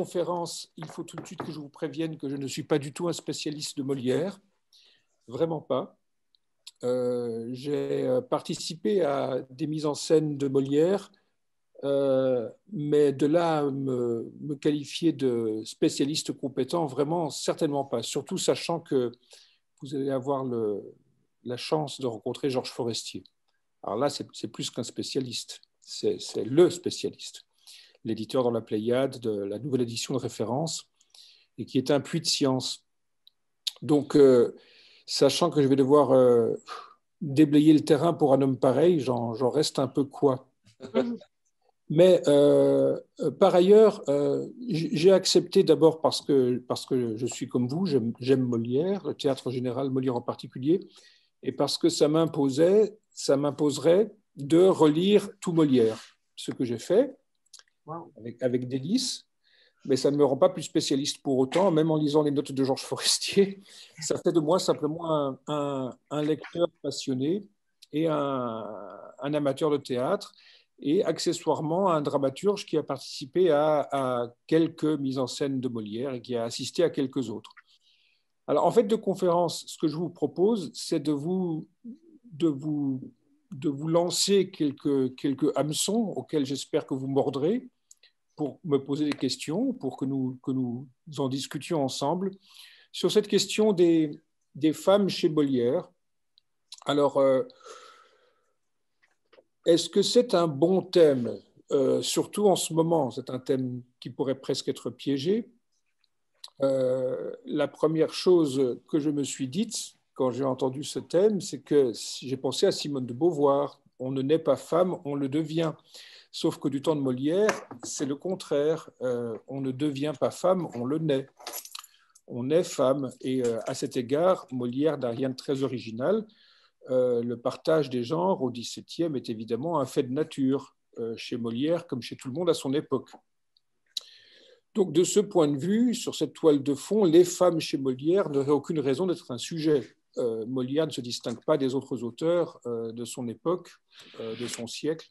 conférence, il faut tout de suite que je vous prévienne que je ne suis pas du tout un spécialiste de Molière, vraiment pas. Euh, j'ai euh, participé à des mises en scène de Molière, euh, mais de là me, qualifier de spécialiste compétent, vraiment certainement pas. Surtout sachant que vous allez avoir le, la chance de rencontrer Georges Forestier. Alors là, c'est plus qu'un spécialiste, c'est le spécialiste l'éditeur dans la Pléiade de la nouvelle édition de référence, et qui est un puits de science. Donc, euh, sachant que je vais devoir euh, déblayer le terrain pour un homme pareil, j'en reste un peu quoi. Mais euh, par ailleurs, j'ai accepté d'abord parce que, parce que je suis comme vous, j'aime Molière, le théâtre général, Molière en particulier, et parce que ça m'imposait, ça m'imposerait de relire tout Molière, ce que j'ai fait avec, avec délices, mais ça ne me rend pas plus spécialiste pour autant, même en lisant les notes de Georges Forestier. Ça fait de moi simplement un, un, lecteur passionné et un, amateur de théâtre et accessoirement un dramaturge qui a participé à, à, quelques mises en scène de Molière et qui a assisté à quelques autres. Alors en fait de conférence, ce que je vous propose, c'est de vous, de vous de vous lancer quelques, quelques hameçons auxquels j'espère que vous mordrez pour me poser des questions, pour que nous, que nous en discutions ensemble, sur cette question des, des femmes chez Molière. Alors, euh, est-ce que c'est un bon thème, euh, surtout en ce moment C'est un thème qui pourrait presque être piégé. Euh, la première chose que je me suis dite, quand j'ai entendu ce thème, c'est que j'ai pensé à Simone de Beauvoir. On ne naît pas femme, on le devient. Sauf que du temps de Molière, c'est le contraire. Euh, on ne devient pas femme, on le naît. On est femme. Et euh, à cet égard, Molière n'a rien de très original. Euh, le partage des genres au XVIIe est évidemment un fait de nature chez Molière comme chez tout le monde à son époque. Donc de ce point de vue, sur cette toile de fond, les femmes chez Molière n'auraient aucune raison d'être un sujet. Euh, Molière ne se distingue pas des autres auteurs euh, de son époque, euh, de son siècle.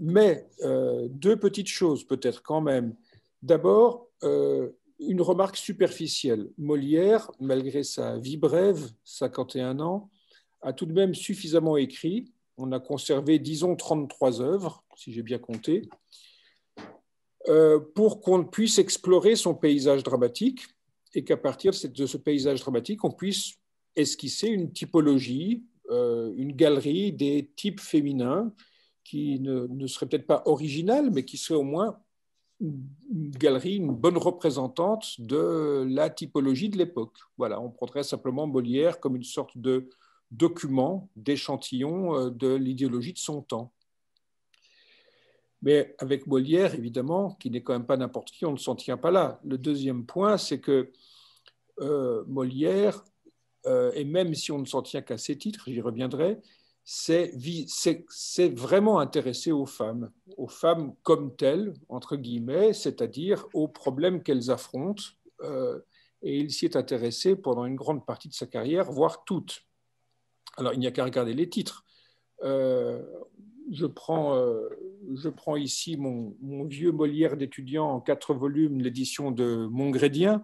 mais deux petites choses peut-être quand même. D'abord, une remarque superficielle. Molière, malgré sa vie brève, 51 ans, a tout de même suffisamment écrit. On a conservé, disons, 33 œuvres, si j'ai bien compté, pour qu'on puisse explorer son paysage dramatique et qu'à partir de ce paysage dramatique, on puisse esquisser une typologie, euh, une galerie des types féminins qui ne, serait peut-être pas originale, mais qui serait au moins une galerie, une bonne représentante de la typologie de l'époque. Voilà, on prendrait simplement Molière comme une sorte de document, d'échantillon euh, de l'idéologie de son temps. Mais avec Molière, évidemment, qui n'est quand même pas n'importe qui, on ne s'en tient pas là. Le deuxième point, c'est que euh, Molière, euh, et même si on ne s'en tient qu'à ses titres, j'y reviendrai, c'est vraiment intéressé aux femmes, aux femmes comme telles, entre guillemets, c'est-à-dire aux problèmes qu'elles affrontent. Euh, et il s'y est intéressé pendant une grande partie de sa carrière, voire toute. Alors, il n'y a qu'à regarder les titres. je prends je prends ici mon, vieux Molière d'étudiant en quatre volumes, l'édition de Montgrédien.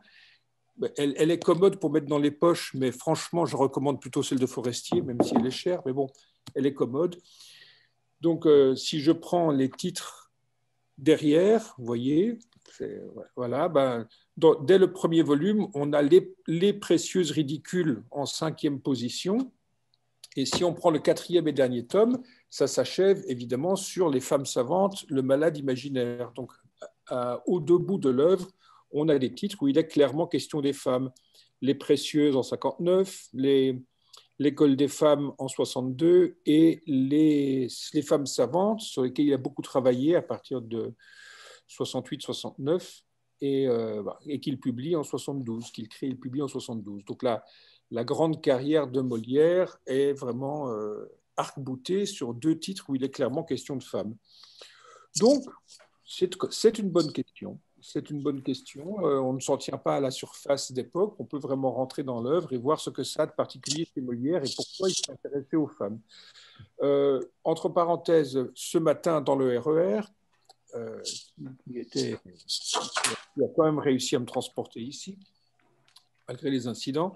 Elle, est commode pour mettre dans les poches, mais franchement, je recommande plutôt celle de Forestier, même si elle est chère, mais bon, elle est commode. Donc, euh, si je prends les titres derrière, vous voyez, voilà, ben, dès le premier volume, on a les précieuses ridicules en cinquième position. Et si on prend le quatrième et dernier tome, ça s'achève évidemment sur les femmes savantes, le malade imaginaire. Donc, au au bouts de l'œuvre, on a des titres où il est clairement question des femmes. Les précieuses en 59, les, l'école des femmes en 62 et les, femmes savantes sur lesquelles il a beaucoup travaillé à partir de 68-69 et, euh, bah, et qu'il publie en 72, qu'il crée, et publie en 72. Donc là, la grande carrière de Molière est vraiment euh, arc-boutée sur deux titres où il est clairement question de femmes. Donc, c'est une bonne question. C'est une bonne question. Euh, on ne s'en tient pas à la surface d'époque. On peut vraiment rentrer dans l'œuvre et voir ce que ça a de particulier chez Molière et pourquoi il s'intéressait aux femmes. Euh, entre parenthèses, ce matin dans le RER, e euh, qui a quand même réussi à me transporter ici, malgré les incidents,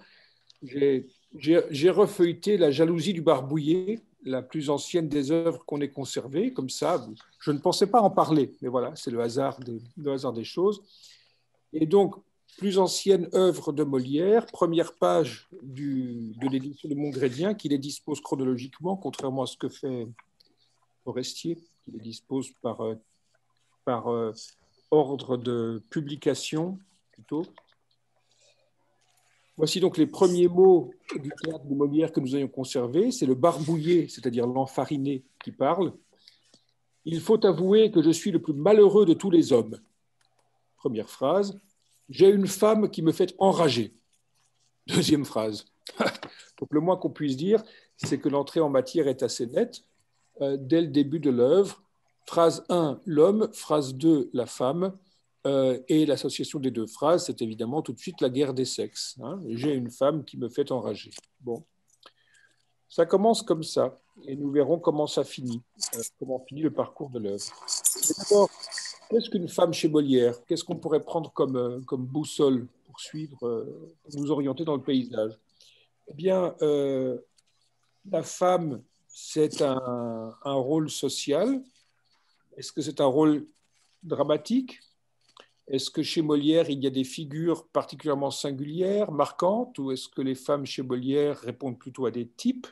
j'ai refeuilleté La jalousie du barbouillé, la plus ancienne des œuvres qu'on ait conservées, comme ça. Je ne pensais pas en parler, mais voilà, c'est le, hasard des, hasard des choses. Et donc, plus ancienne œuvre de Molière, première page de l'édition de Montgrédien, qui les dispose chronologiquement, contrairement à ce que fait Forestier, qui les dispose par euh, euh, ordre de publication plutôt. Voici donc les premiers mots du théâtre de Molière que nous ayons conservé. C'est le barbouillé, c'est-à-dire l'enfariné, qui parle. Il faut avouer que je suis le plus malheureux de tous les hommes. Première phrase. J'ai une femme qui me fait enrager. Deuxième phrase. donc le moins qu'on puisse dire, c'est que l'entrée en matière est assez nette euh, dès le début de l'œuvre. Phrase 1, l'homme. Phrase 2, la femme. Euh, et l'association des deux phrases, c'est évidemment tout de suite la guerre des sexes. Hein. J'ai une femme qui me fait enrager. Bon. Ça commence comme ça, et nous verrons comment ça finit, euh, comment finit le parcours de l'œuvre. D'abord, qu'est-ce qu'une femme chez Molière Qu'est-ce qu'on pourrait prendre comme, euh, comme boussole pour suivre, pour nous orienter dans le paysage Eh bien, la femme, c'est un rôle social. Est-ce que c'est un rôle dramatique est-ce que chez Molière, il y a des figures particulièrement singulières, marquantes, ou est-ce que les femmes chez Molière répondent plutôt à des types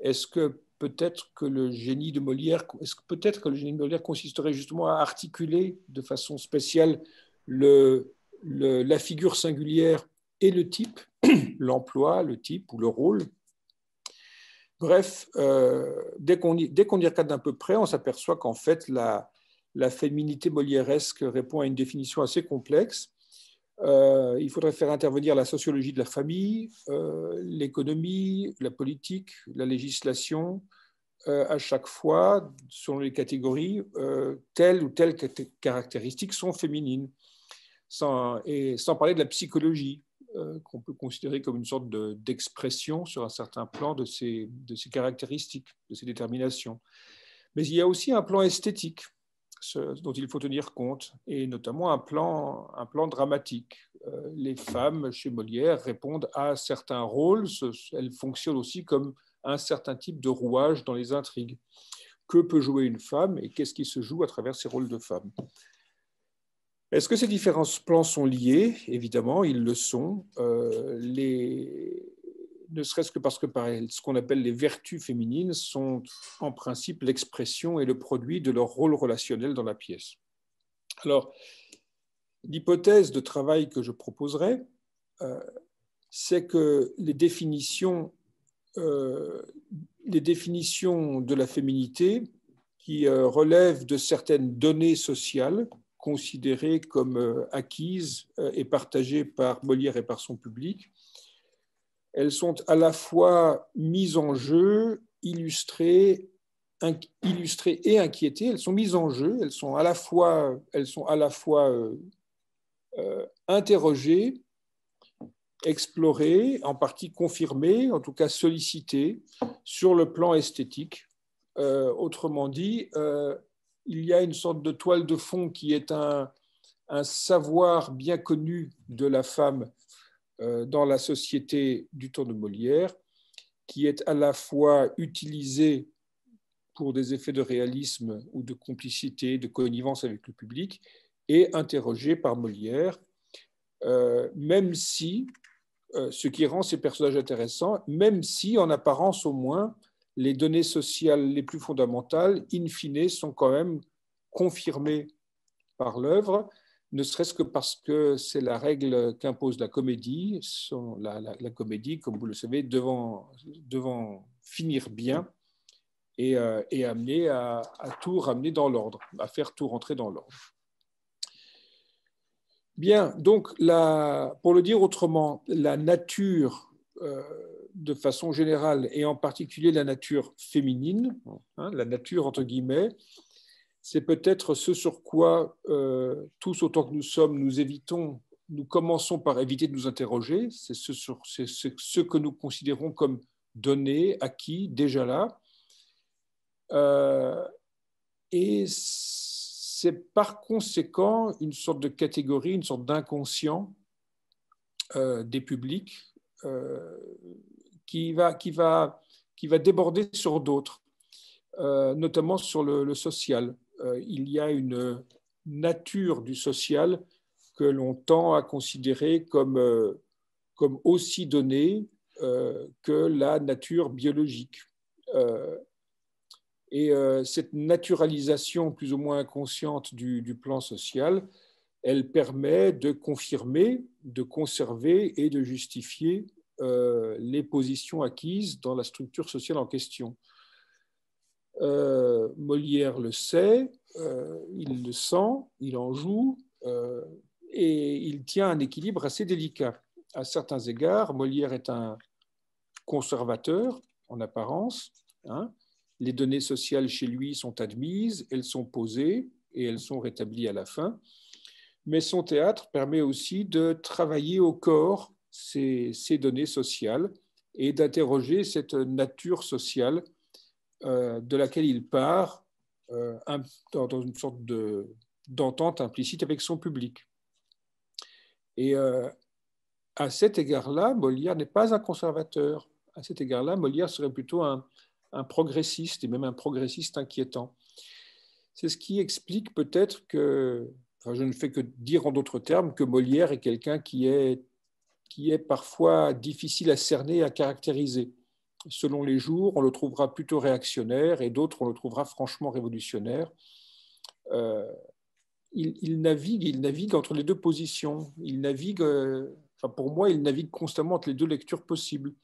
Est-ce que peut-être que le génie de Molière, est que peut-être que le génie de Molière consisterait justement à articuler de façon spéciale la figure singulière et le type, l'emploi, le type ou le rôle Bref, euh, dès qu'on y, y regarde d'un peu près, on s'aperçoit qu'en fait, la, la féminité molièresque répond à une définition assez complexe. Euh, il faudrait faire intervenir la sociologie de la famille, euh, l'économie, la politique, la législation, euh, à chaque fois, selon les catégories, telles ou telles caractéristiques sont féminines, sans, et sans parler de la psychologie, qu'on peut considérer comme une sorte d'expression sur un certain plan de ces caractéristiques, de ces déterminations. Mais il y a aussi un plan esthétique dont il faut tenir compte, et notamment un plan, un plan dramatique. Euh, les femmes chez Molière répondent à certains rôles, elles fonctionnent aussi comme un certain type de rouage dans les intrigues. Que peut jouer une femme et qu'est-ce qui se joue à travers ces rôles de femmes Est-ce que ces différents plans sont liés Évidemment, ils le sont. Euh, les, ne serait-ce que parce que ce qu'on appelle les vertus féminines sont en principe l'expression et le produit de leur rôle relationnel dans la pièce. Alors, l'hypothèse de travail que je proposerai, euh, c'est que les définitions, euh, les définitions de la féminité qui euh, relèvent de certaines données sociales considérées comme acquises et partagées par Molière et par son public, elles sont à la fois mises en jeu, illustrées, et inquiétées. Elles sont mises en jeu, elles sont à la fois, euh, euh, interrogées, explorées, en partie confirmées, en tout cas sollicitées sur le plan esthétique. Euh, autrement dit, il y a une sorte de toile de fond qui est un savoir bien connu de la femme euh, dans la société du temps de Molière, qui est à la fois utilisée pour des effets de réalisme ou de complicité, de connivence avec le public, et interrogée par Molière, euh, même si, euh, ce qui rend ces personnages intéressants, même si, en apparence au moins, les données sociales les plus fondamentales, in fine, sont quand même confirmées par l'œuvre, ne serait-ce que parce que c'est la règle qu'impose la comédie. la, comédie, comme vous le savez, devant, devant finir bien et, euh, amener à, tout ramener dans l'ordre, à faire tout rentrer dans l'ordre. Bien, donc pour le dire autrement, la nature euh, de façon générale et en particulier la nature féminine, hein, la nature entre guillemets, c'est peut-être ce sur quoi, euh, tous autant que nous sommes, nous évitons, nous commençons par éviter de nous interroger, c'est ce, que nous considérons comme donné, acquis, déjà là. Euh, et c'est par conséquent une sorte de catégorie, une sorte d'inconscient euh, des publics qui, va, déborder sur d'autres, notamment sur le social. Euh, il y a une nature du social que l'on tend à considérer comme, euh, aussi donnée euh, que la nature biologique. et cette naturalisation plus ou moins inconsciente du, plan social, elle permet de confirmer, de conserver et de justifier les positions acquises dans la structure sociale en question. Euh, Molière le sait, euh, il le sent, il en joue, euh, et il tient un équilibre assez délicat. À certains égards, Molière est un conservateur en apparence. Hein. Les données sociales chez lui sont admises, elles sont posées et elles sont rétablies à la fin. Mais son théâtre permet aussi de travailler au corps ces données sociales et d'interroger cette nature sociale euh, de laquelle il part euh, dans, une sorte d'entente implicite avec son public. Et euh, à cet égard-là, Molière n'est pas un conservateur. À cet égard-là, Molière serait plutôt un, progressiste, et même un progressiste inquiétant. C'est ce qui explique peut-être que, enfin, je ne fais que dire en d'autres termes, que Molière est quelqu'un qui est, qui est parfois difficile à cerner et à caractériser selon les jours, on le trouvera plutôt réactionnaire et d'autres, on le trouvera franchement révolutionnaire. Euh, il, navigue, il navigue entre les deux positions. Il navigue, euh, enfin pour moi, il navigue constamment entre les deux lectures possibles.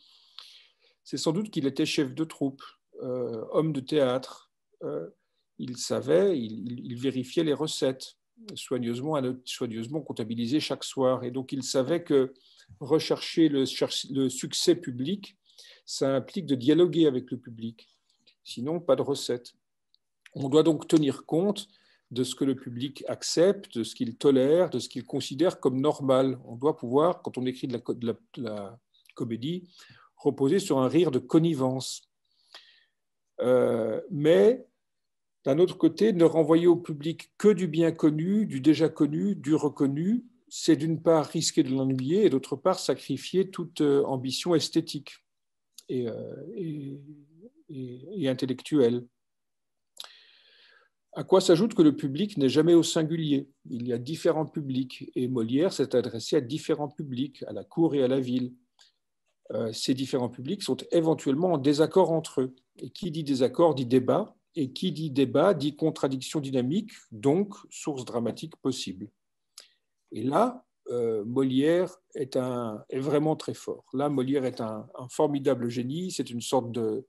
C'est sans doute qu'il était chef de troupe, euh, homme de théâtre. il savait, il, vérifiait les recettes soigneusement, soigneusement comptabilisées chaque soir. Et donc, il savait que rechercher le succès public, ça implique de dialoguer avec le public. Sinon, pas de recette. On doit donc tenir compte de ce que le public accepte, de ce qu'il tolère, de ce qu'il considère comme normal. On doit pouvoir, quand on écrit de la, la comédie, reposer sur un rire de connivence. Euh, mais d'un autre côté, ne renvoyer au public que du bien connu, du déjà connu, du reconnu, c'est d'une part risquer de l'ennuyer et d'autre part sacrifier toute euh, ambition esthétique. Euh, et, et, À quoi s'ajoute que le public n'est jamais au singulier. Il y a différents publics et Molière s'est adressé à différents publics, à la cour et à la ville. Euh, ces différents publics sont éventuellement en désaccord entre eux. Et qui dit désaccord dit débat, et qui dit débat dit contradiction dynamique, donc source dramatique possible. Et là, euh, Molière est, vraiment très fort. Là, Molière est un, formidable génie, c'est une sorte de,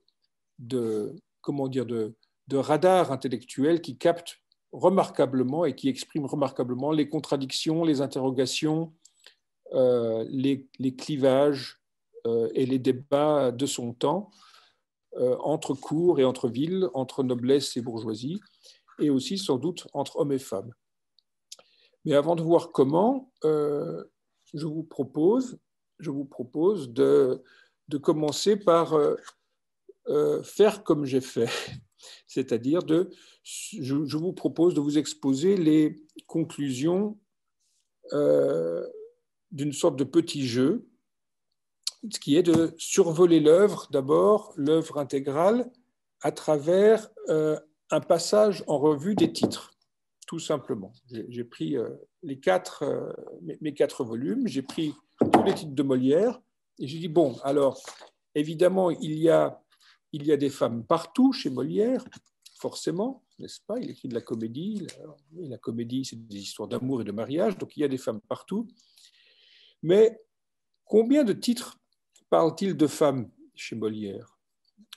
de comment dire, de, de, radar intellectuel qui capte remarquablement et qui exprime remarquablement les contradictions, les interrogations, euh, les, clivages euh, et les débats de son temps entre cours et entre ville, entre noblesse et bourgeoisie, et aussi sans doute entre hommes et femmes. Mais avant de voir comment, euh, je vous propose, je vous propose de, commencer par euh, euh, faire comme j'ai fait, c'est-à-dire de, je, vous propose de vous exposer les conclusions d'une sorte de petit jeu, ce qui est de survoler l'œuvre d'abord, l'œuvre intégrale, à travers un passage en revue des titres tout simplement. J'ai pris euh, les quatre, euh, mes, quatre volumes, j'ai pris tous les titres de Molière, et j'ai dit, bon, alors, évidemment, il y, a, il y a des femmes partout chez Molière, forcément, n'est-ce pas Il écrit de la comédie, la, la comédie, c'est des histoires d'amour et de mariage, donc il y a des femmes partout. Mais combien de titres parle-t-il de femmes chez Molière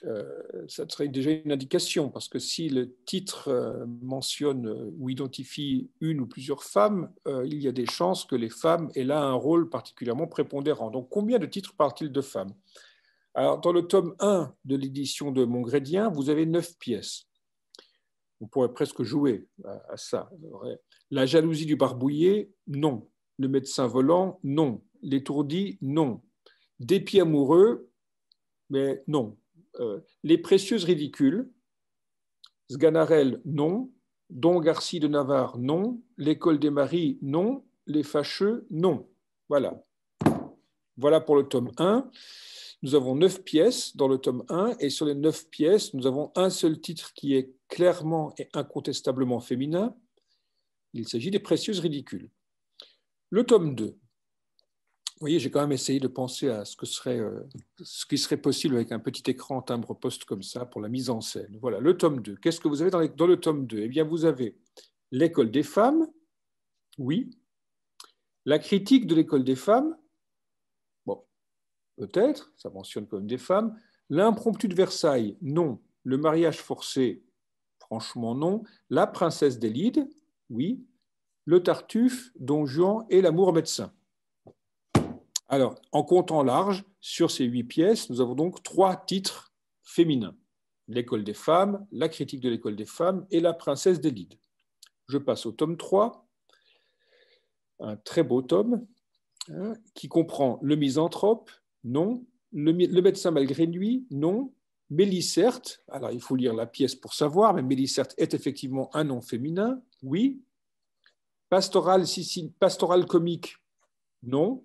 euh, ça serait déjà une indication, parce que si le titre euh, mentionne ou identifie une ou plusieurs femmes, euh, il y a des chances que les femmes aient là un rôle particulièrement prépondérant. Donc combien de titres parle-t-il de femmes Alors dans le tome 1 de l'édition de Montgrédien, vous avez neuf pièces. On pourrait presque jouer à, à ça. La jalousie du barbouillé, non. Le médecin volant, non. L'étourdi, non. Dépit amoureux, mais non. Euh, les Précieuses Ridicules, Sganarelle, non, Don Garci de Navarre, non, L'École des Maris, non, Les Fâcheux, non. Voilà. Voilà pour le tome 1. Nous avons neuf pièces dans le tome 1, et sur les neuf pièces, nous avons un seul titre qui est clairement et incontestablement féminin. Il s'agit des Précieuses Ridicules. Le tome 2 voyez, j'ai quand même essayé de penser à ce, euh, qui serait possible avec un petit écran timbre-poste comme ça pour la mise en scène. Voilà, le tome 2. Qu'est-ce que vous avez dans, le tome 2 Eh bien, vous avez l'école des femmes, oui. La critique de l'école des femmes, bon, peut-être, ça mentionne quand même des femmes. L'impromptu de Versailles, non. Le mariage forcé, franchement non. La princesse d'Élide, oui. Le Tartuffe, Don Juan et l'amour médecin. Alors, en comptant large, sur ces huit pièces, nous avons donc trois titres féminins. L'école des femmes, la critique de l'école des femmes et la princesse des lides. Je passe au tome 3, un très beau tome, hein, qui comprend le misanthrope, non, le, médecin malgré nuit, non, Mélisserte, alors il faut lire la pièce pour savoir, mais Mélisserte est effectivement un nom féminin, oui. Pastoral, pastoral comique, non.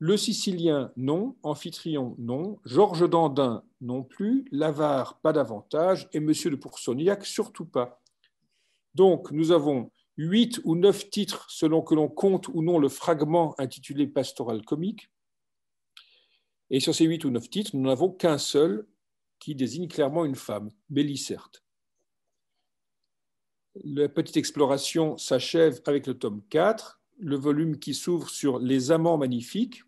Le Sicilien, non. Amphitryon, non. Georges Dandin, non plus. L'Avare, pas davantage. Et Monsieur de Poursoniac, surtout pas. Donc, nous avons huit ou neuf titres selon que l'on compte ou non le fragment intitulé Pastoral comique. Et sur ces huit ou neuf titres, nous n'avons qu'un seul qui désigne clairement une femme, Bélicerte. La petite exploration s'achève avec le tome 4, le volume qui s'ouvre sur Les amants magnifiques,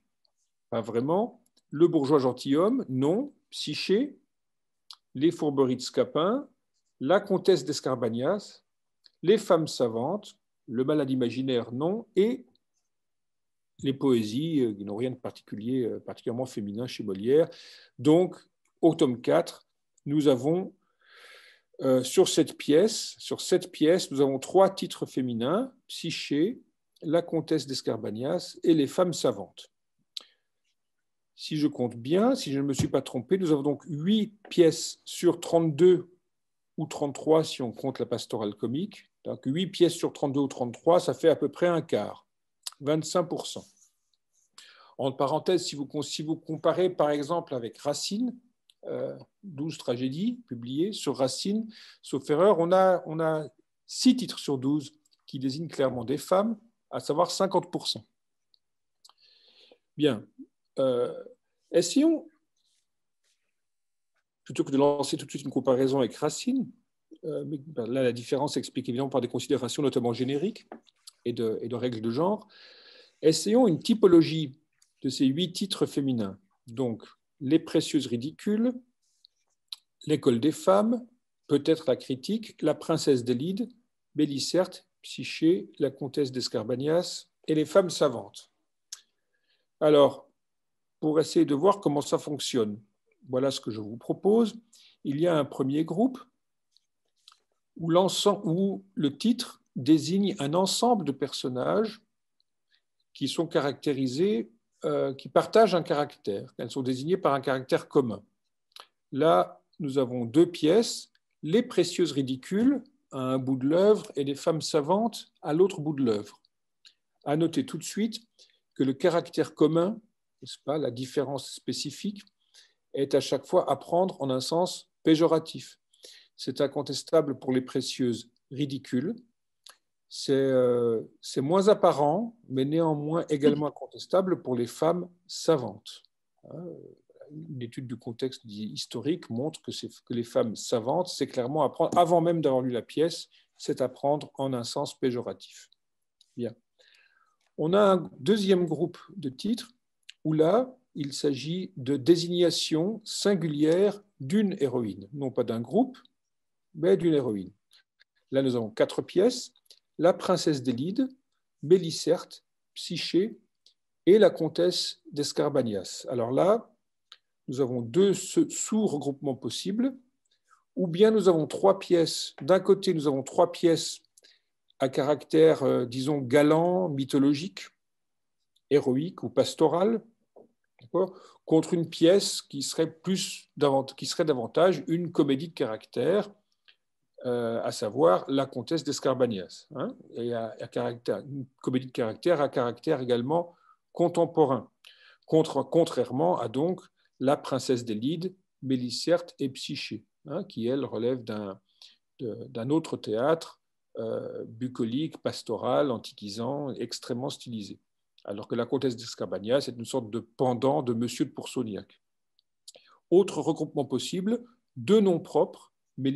pas vraiment. Le bourgeois gentilhomme, non. Psyché, les fourberies de Scapin, la comtesse d'Escarbagnas, les femmes savantes, le malade imaginaire, non, et les poésies euh, qui n'ont rien de particulier, euh, particulièrement féminin chez Molière. Donc, au tome 4, nous avons euh, sur cette pièce, sur cette pièce, nous avons trois titres féminins Psyché, La Comtesse d'Escarbagnas et Les Femmes Savantes. Si je compte bien, si je ne me suis pas trompé, nous avons donc 8 pièces sur 32 ou 33 si on compte la pastorale comique. Donc 8 pièces sur 32 ou 33, ça fait à peu près un quart, 25%. En parenthèse, si vous, si vous comparez par exemple avec Racine, 12 euh, tragédies publiées sur Racine, sauf erreur, on a, on a 6 titres sur 12 qui désignent clairement des femmes, à savoir 50%. Bien, euh, essayons plutôt que de lancer tout de suite une comparaison avec Racine, euh, ben, là la différence s'explique évidemment par des considérations notamment génériques et de, et de règles de genre, essayons une typologie de ces huit titres féminins. Donc, les précieuses ridicules, l'école des femmes, peut-être la critique, la princesse d'Elide, Bélicerte, Psyché, la comtesse d'Escarbagnas et les femmes savantes. Alors, pour essayer de voir comment ça fonctionne. Voilà ce que je vous propose. Il y a un premier groupe où, le titre désigne un ensemble de personnages qui sont caractérisés, euh, qui partagent un caractère. Elles sont désignées par un caractère commun. Là, nous avons deux pièces, les précieuses ridicules à un bout de l'œuvre et les femmes savantes à l'autre bout de l'œuvre. À noter tout de suite que le caractère commun pas, la différence spécifique est à chaque fois apprendre en un sens péjoratif. C'est incontestable pour les précieuses ridicules. C'est euh, moins apparent, mais néanmoins également incontestable pour les femmes savantes. Hein, une étude du contexte historique montre que, que les femmes savantes, c'est clairement apprendre, avant même d'avoir lu la pièce, c'est apprendre en un sens péjoratif. Bien. On a un deuxième groupe de titres où là, il s'agit de désignation singulière d'une héroïne, non pas d'un groupe, mais d'une héroïne. Là, nous avons quatre pièces, la princesse d'Élide, Bélicerte, Psyché et la comtesse d'Escarbagnas. Alors là, nous avons deux sous-regroupements possibles, ou bien nous avons trois pièces. D'un côté, nous avons trois pièces à caractère, euh, disons, galant, mythologique, héroïque ou pastoral, contre une pièce qui serait, plus qui serait davantage une comédie de caractère, euh, à savoir La Comtesse d'Escarbagnas, hein, et une comédie de caractère à caractère également contemporain, contrairement à donc La Princesse des Lides, et Psyché, hein, qui elle relève d'un autre théâtre euh, bucolique, pastoral, antiquisant, extrêmement stylisé alors que la comtesse d'Escarbagnas est une sorte de pendant de Monsieur de Poursoniac. Autre regroupement possible, deux noms propres,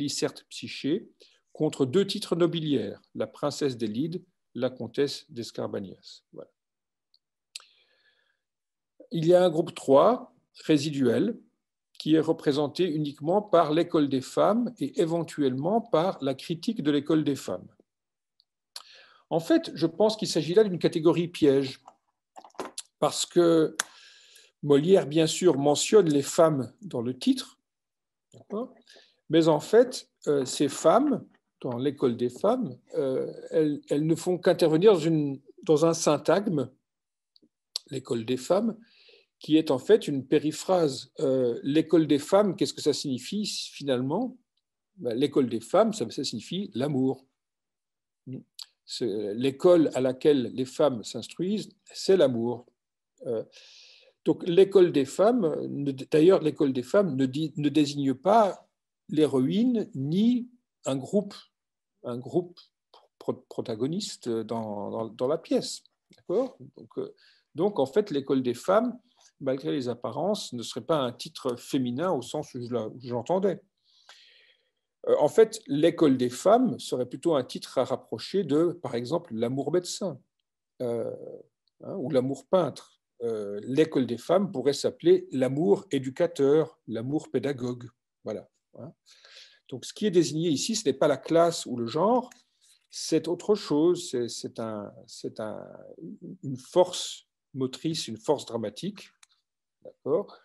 certes Psyché, contre deux titres nobiliaires, la princesse des la comtesse d'Escarbagnas. Il y a un groupe 3, résiduel, qui est représenté uniquement par l'école des femmes et éventuellement par la critique de l'école des femmes. En fait, je pense qu'il s'agit là d'une catégorie piège parce que Molière, bien sûr, mentionne les femmes dans le titre, mais en fait, euh, ces femmes, dans l'école des femmes, euh, elles, ne font qu'intervenir dans, un syntagme, l'école des femmes, qui est en fait une périphrase. Euh, l'école des femmes, qu'est-ce que ça signifie finalement ben, L'école des femmes, ça signifie l'amour l'école à laquelle les femmes s'instruisent, c'est l'amour. Euh, donc l'école des femmes, d'ailleurs l'école des femmes ne, désigne pas l'héroïne ni un groupe, un groupe protagoniste dans, la pièce. Euh, donc, en fait l'école des femmes, malgré les apparences, ne serait pas un titre féminin au sens où j'entendais. Euh, en fait, l'école des femmes serait plutôt un titre à rapprocher de, par exemple, l'amour médecin euh, hein, ou l'amour peintre. Euh, l'école des femmes pourrait s'appeler l'amour éducateur, l'amour pédagogue. Voilà. Hein. Donc, ce qui est désigné ici, ce n'est pas la classe ou le genre, c'est autre chose, c'est, une force motrice, une force dramatique, d'accord,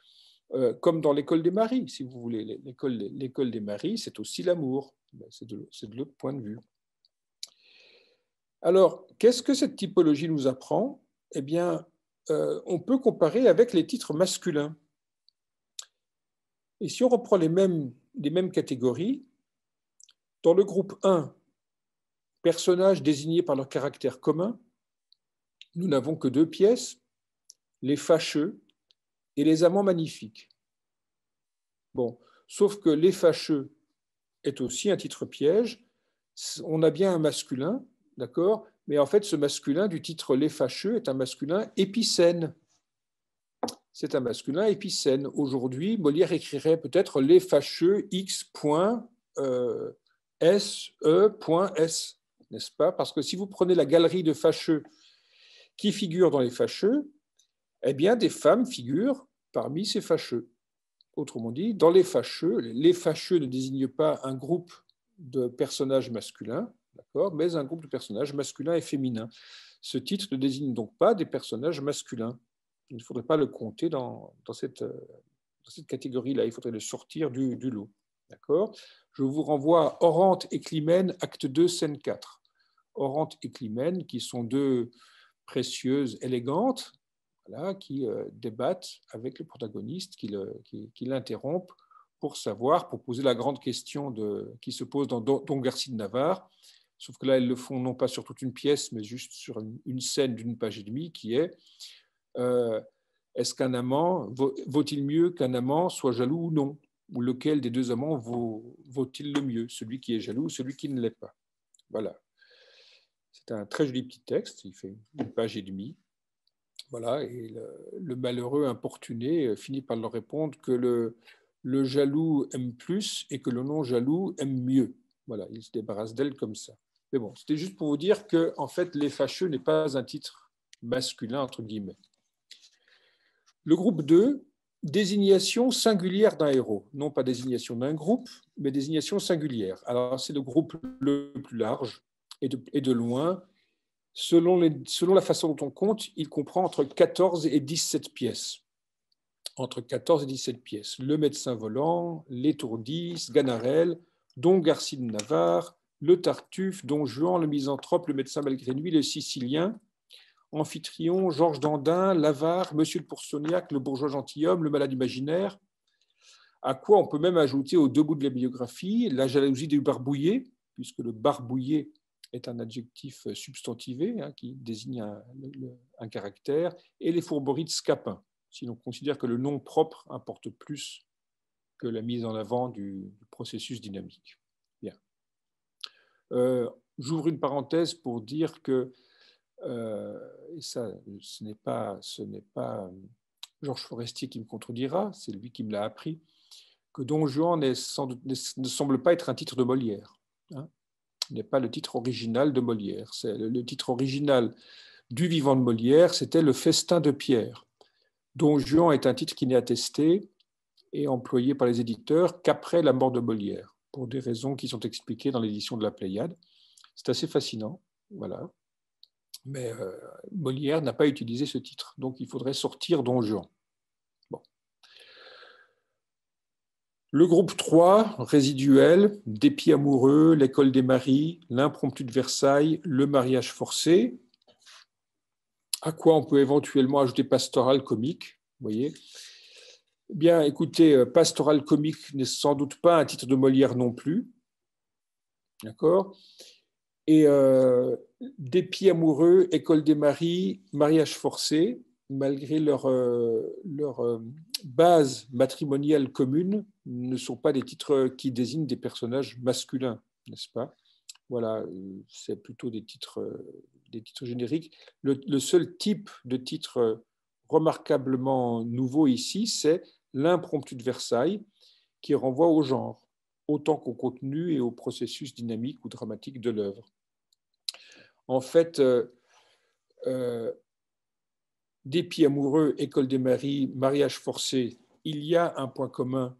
euh, comme dans l'école des maris, si vous voulez. L'école des maris, c'est aussi l'amour, ben, c'est de, l'autre point de vue. Alors, qu'est-ce que cette typologie nous apprend Eh bien, euh, on peut comparer avec les titres masculins. Et si on reprend les les mêmes catégories, dans le groupe 1, personnages désignés par leur caractère commun, nous n'avons que deux pièces, les fâcheux et les amants magnifiques. Bon, sauf que les fâcheux est aussi un titre piège. On a bien un masculin, d'accord, mais en fait, ce masculin du titre les fâcheux est un masculin épicène. C'est un masculin épicène. Aujourd'hui, Molière écrirait peut-être les fâcheux x. Euh, S, E, n'est-ce pas Parce que si vous prenez la galerie de fâcheux qui figure dans les fâcheux, eh bien, des femmes figurent parmi ces fâcheux. Autrement dit, dans les fâcheux, les fâcheux ne désignent pas un groupe de personnages masculins, d'accord, mais un groupe de personnages masculins et féminins. Ce titre ne désigne donc pas des personnages masculins. Il ne faudrait pas le compter dans, cette, catégorie-là. Il faudrait le sortir du, lot. D'accord Je vous renvoie à Orante et Climène, acte 2, scène 4. Orante et Climène, qui sont deux précieuses élégantes, qui euh, débattent avec le protagoniste, qui l'interrompent pour savoir, pour poser la grande question qui se pose dans Don, Don de Navarre. Sauf que là, ils le font non pas sur toute une pièce, mais juste sur une, scène d'une page et demie qui est euh, est-ce qu'un amant, vaut-il mieux qu'un amant soit jaloux ou non Ou lequel des deux amants vaut, vaut-il le mieux Celui qui est jaloux ou celui qui ne l'est pas Voilà. C'est un très joli petit texte, il fait une page et demie. Voilà, et le, malheureux importuné euh, finit par leur répondre que le, jaloux aime plus et que le non-jaloux aime mieux. Voilà, il se débarrasse d'elle comme ça. Mais bon, c'était juste pour vous dire que, en fait, Les Fâcheux n'est pas un titre masculin, entre guillemets. Le groupe 2, désignation singulière d'un héros. Non pas désignation d'un groupe, mais désignation singulière. Alors, c'est le groupe le plus large et de loin Selon, la façon dont on compte, il comprend entre 14 et 17 pièces. Entre 14 et 17 pièces. Le médecin volant, l'étourdis, Ganarelle, Don Garci de Navarre, le Tartuffe, Don Juan, le misanthrope, le médecin malgré lui, le Sicilien, Amphitryon, Georges Dandin, l'Avare, Monsieur le Poursonniac, le bourgeois gentilhomme, le malade imaginaire. À quoi on peut même ajouter au deux bouts de la biographie la jalousie du barbouillé, puisque le barbouillé est un adjectif euh, substantivé hein, qui désigne un, caractère, et les fourberies de Scapin, si l'on considère que le nom propre importe plus que la mise en avant du, processus dynamique. Euh, j'ouvre une parenthèse pour dire que, euh, et ça, ce n'est pas, pas Georges Forestier qui me contredira, c'est lui qui me l'a appris, que Don Juan ne semble pas être un titre de Molière. Hein. Ce n'est pas le titre original de Molière. C'est le titre original du vivant de Molière, c'était Le Festin de Pierre. Don Juan est un titre qui n'est attesté et employé par les éditeurs qu'après la mort de Molière, pour des raisons qui sont expliquées dans l'édition de la Pléiade. C'est assez fascinant, voilà. Mais euh, Molière n'a pas utilisé ce titre, donc il faudrait sortir Don Juan. Le groupe 3, résiduel, dépit amoureux, l'école des maris, l'impromptu de Versailles, le mariage forcé, à quoi on peut éventuellement ajouter pastoral comique, voyez eh Bien, écoutez, euh, pastoral comique n'est sans doute pas un titre de Molière non plus, d'accord Et euh, dépit amoureux, école des maris, mariage forcé, malgré leur, euh, base matrimoniale commune, ne sont pas des titres euh, qui désignent des personnages masculins, n'est-ce pas Voilà, euh, c'est plutôt des titres, euh, des titres génériques. Le, seul type de titre remarquablement nouveau ici, c'est l'impromptu de Versailles, qui renvoie au genre, autant qu'au contenu et au processus dynamique ou dramatique de l'œuvre. En fait, dépit amoureux, école des maris, mariage forcé, il y a un point commun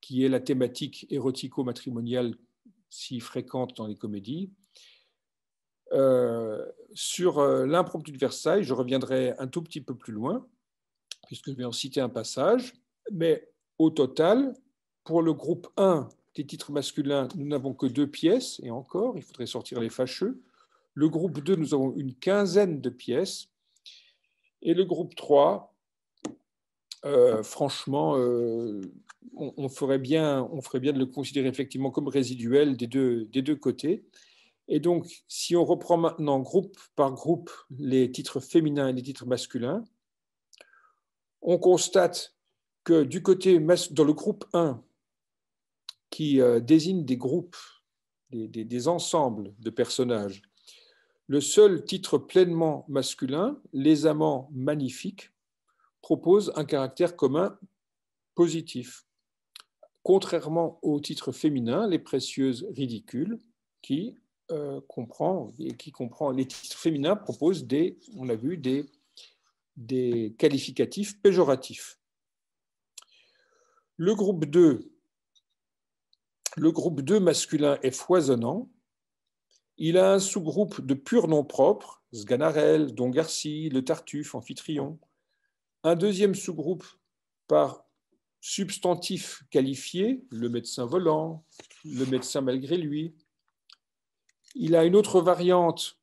qui est la thématique érotico-matrimoniale si fréquente dans les comédies. Euh, sur euh, l'impromptu de Versailles, je reviendrai un tout petit peu plus loin, puisque je vais en citer un passage, mais au total, pour le groupe 1 des titres masculins, nous n'avons que deux pièces, et encore, il faudrait sortir les fâcheux. Le groupe 2, nous avons une quinzaine de pièces, et le groupe 3, euh, franchement, euh, on, ferait bien, de le considérer effectivement comme résiduel des deux, côtés. Et donc, si on reprend maintenant groupe par groupe les titres féminins et les titres masculins, on constate que du côté dans le groupe 1, qui euh, désigne des groupes, des ensembles de personnages, le seul titre pleinement masculin, les amants magnifiques, propose un caractère commun positif. Contrairement au titre féminin, Les précieuses ridicules, qui euh, comprend et qui comprend les titres féminins proposent des, on l'a vu, des, des qualificatifs péjoratifs. Le groupe 2, le groupe 2 masculin est foisonnant. Il a un sous-groupe de purs noms propres, Sganarelle, Don Garcie, Le Tartuffe, Amphitryon, un deuxième sous-groupe par substantif qualifié, le médecin volant, le médecin malgré lui. Il a une autre variante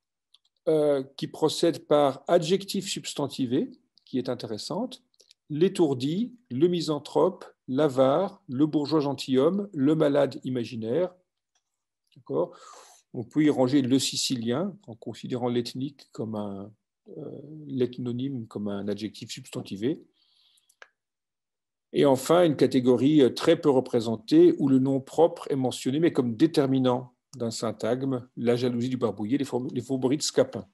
euh, qui procède par adjectif substantivé, qui est intéressante, l'étourdi, le misanthrope, l'avare, le bourgeois gentilhomme, le malade imaginaire. On peut y ranger le sicilien en considérant l'ethnique comme un, euh, l'ethnonyme comme un adjectif substantivé. Et enfin, une catégorie euh, très peu représentée où le nom propre est mentionné mais comme déterminant d'un syntagme, la jalousie du barbouillé, les faubouris de Scapin.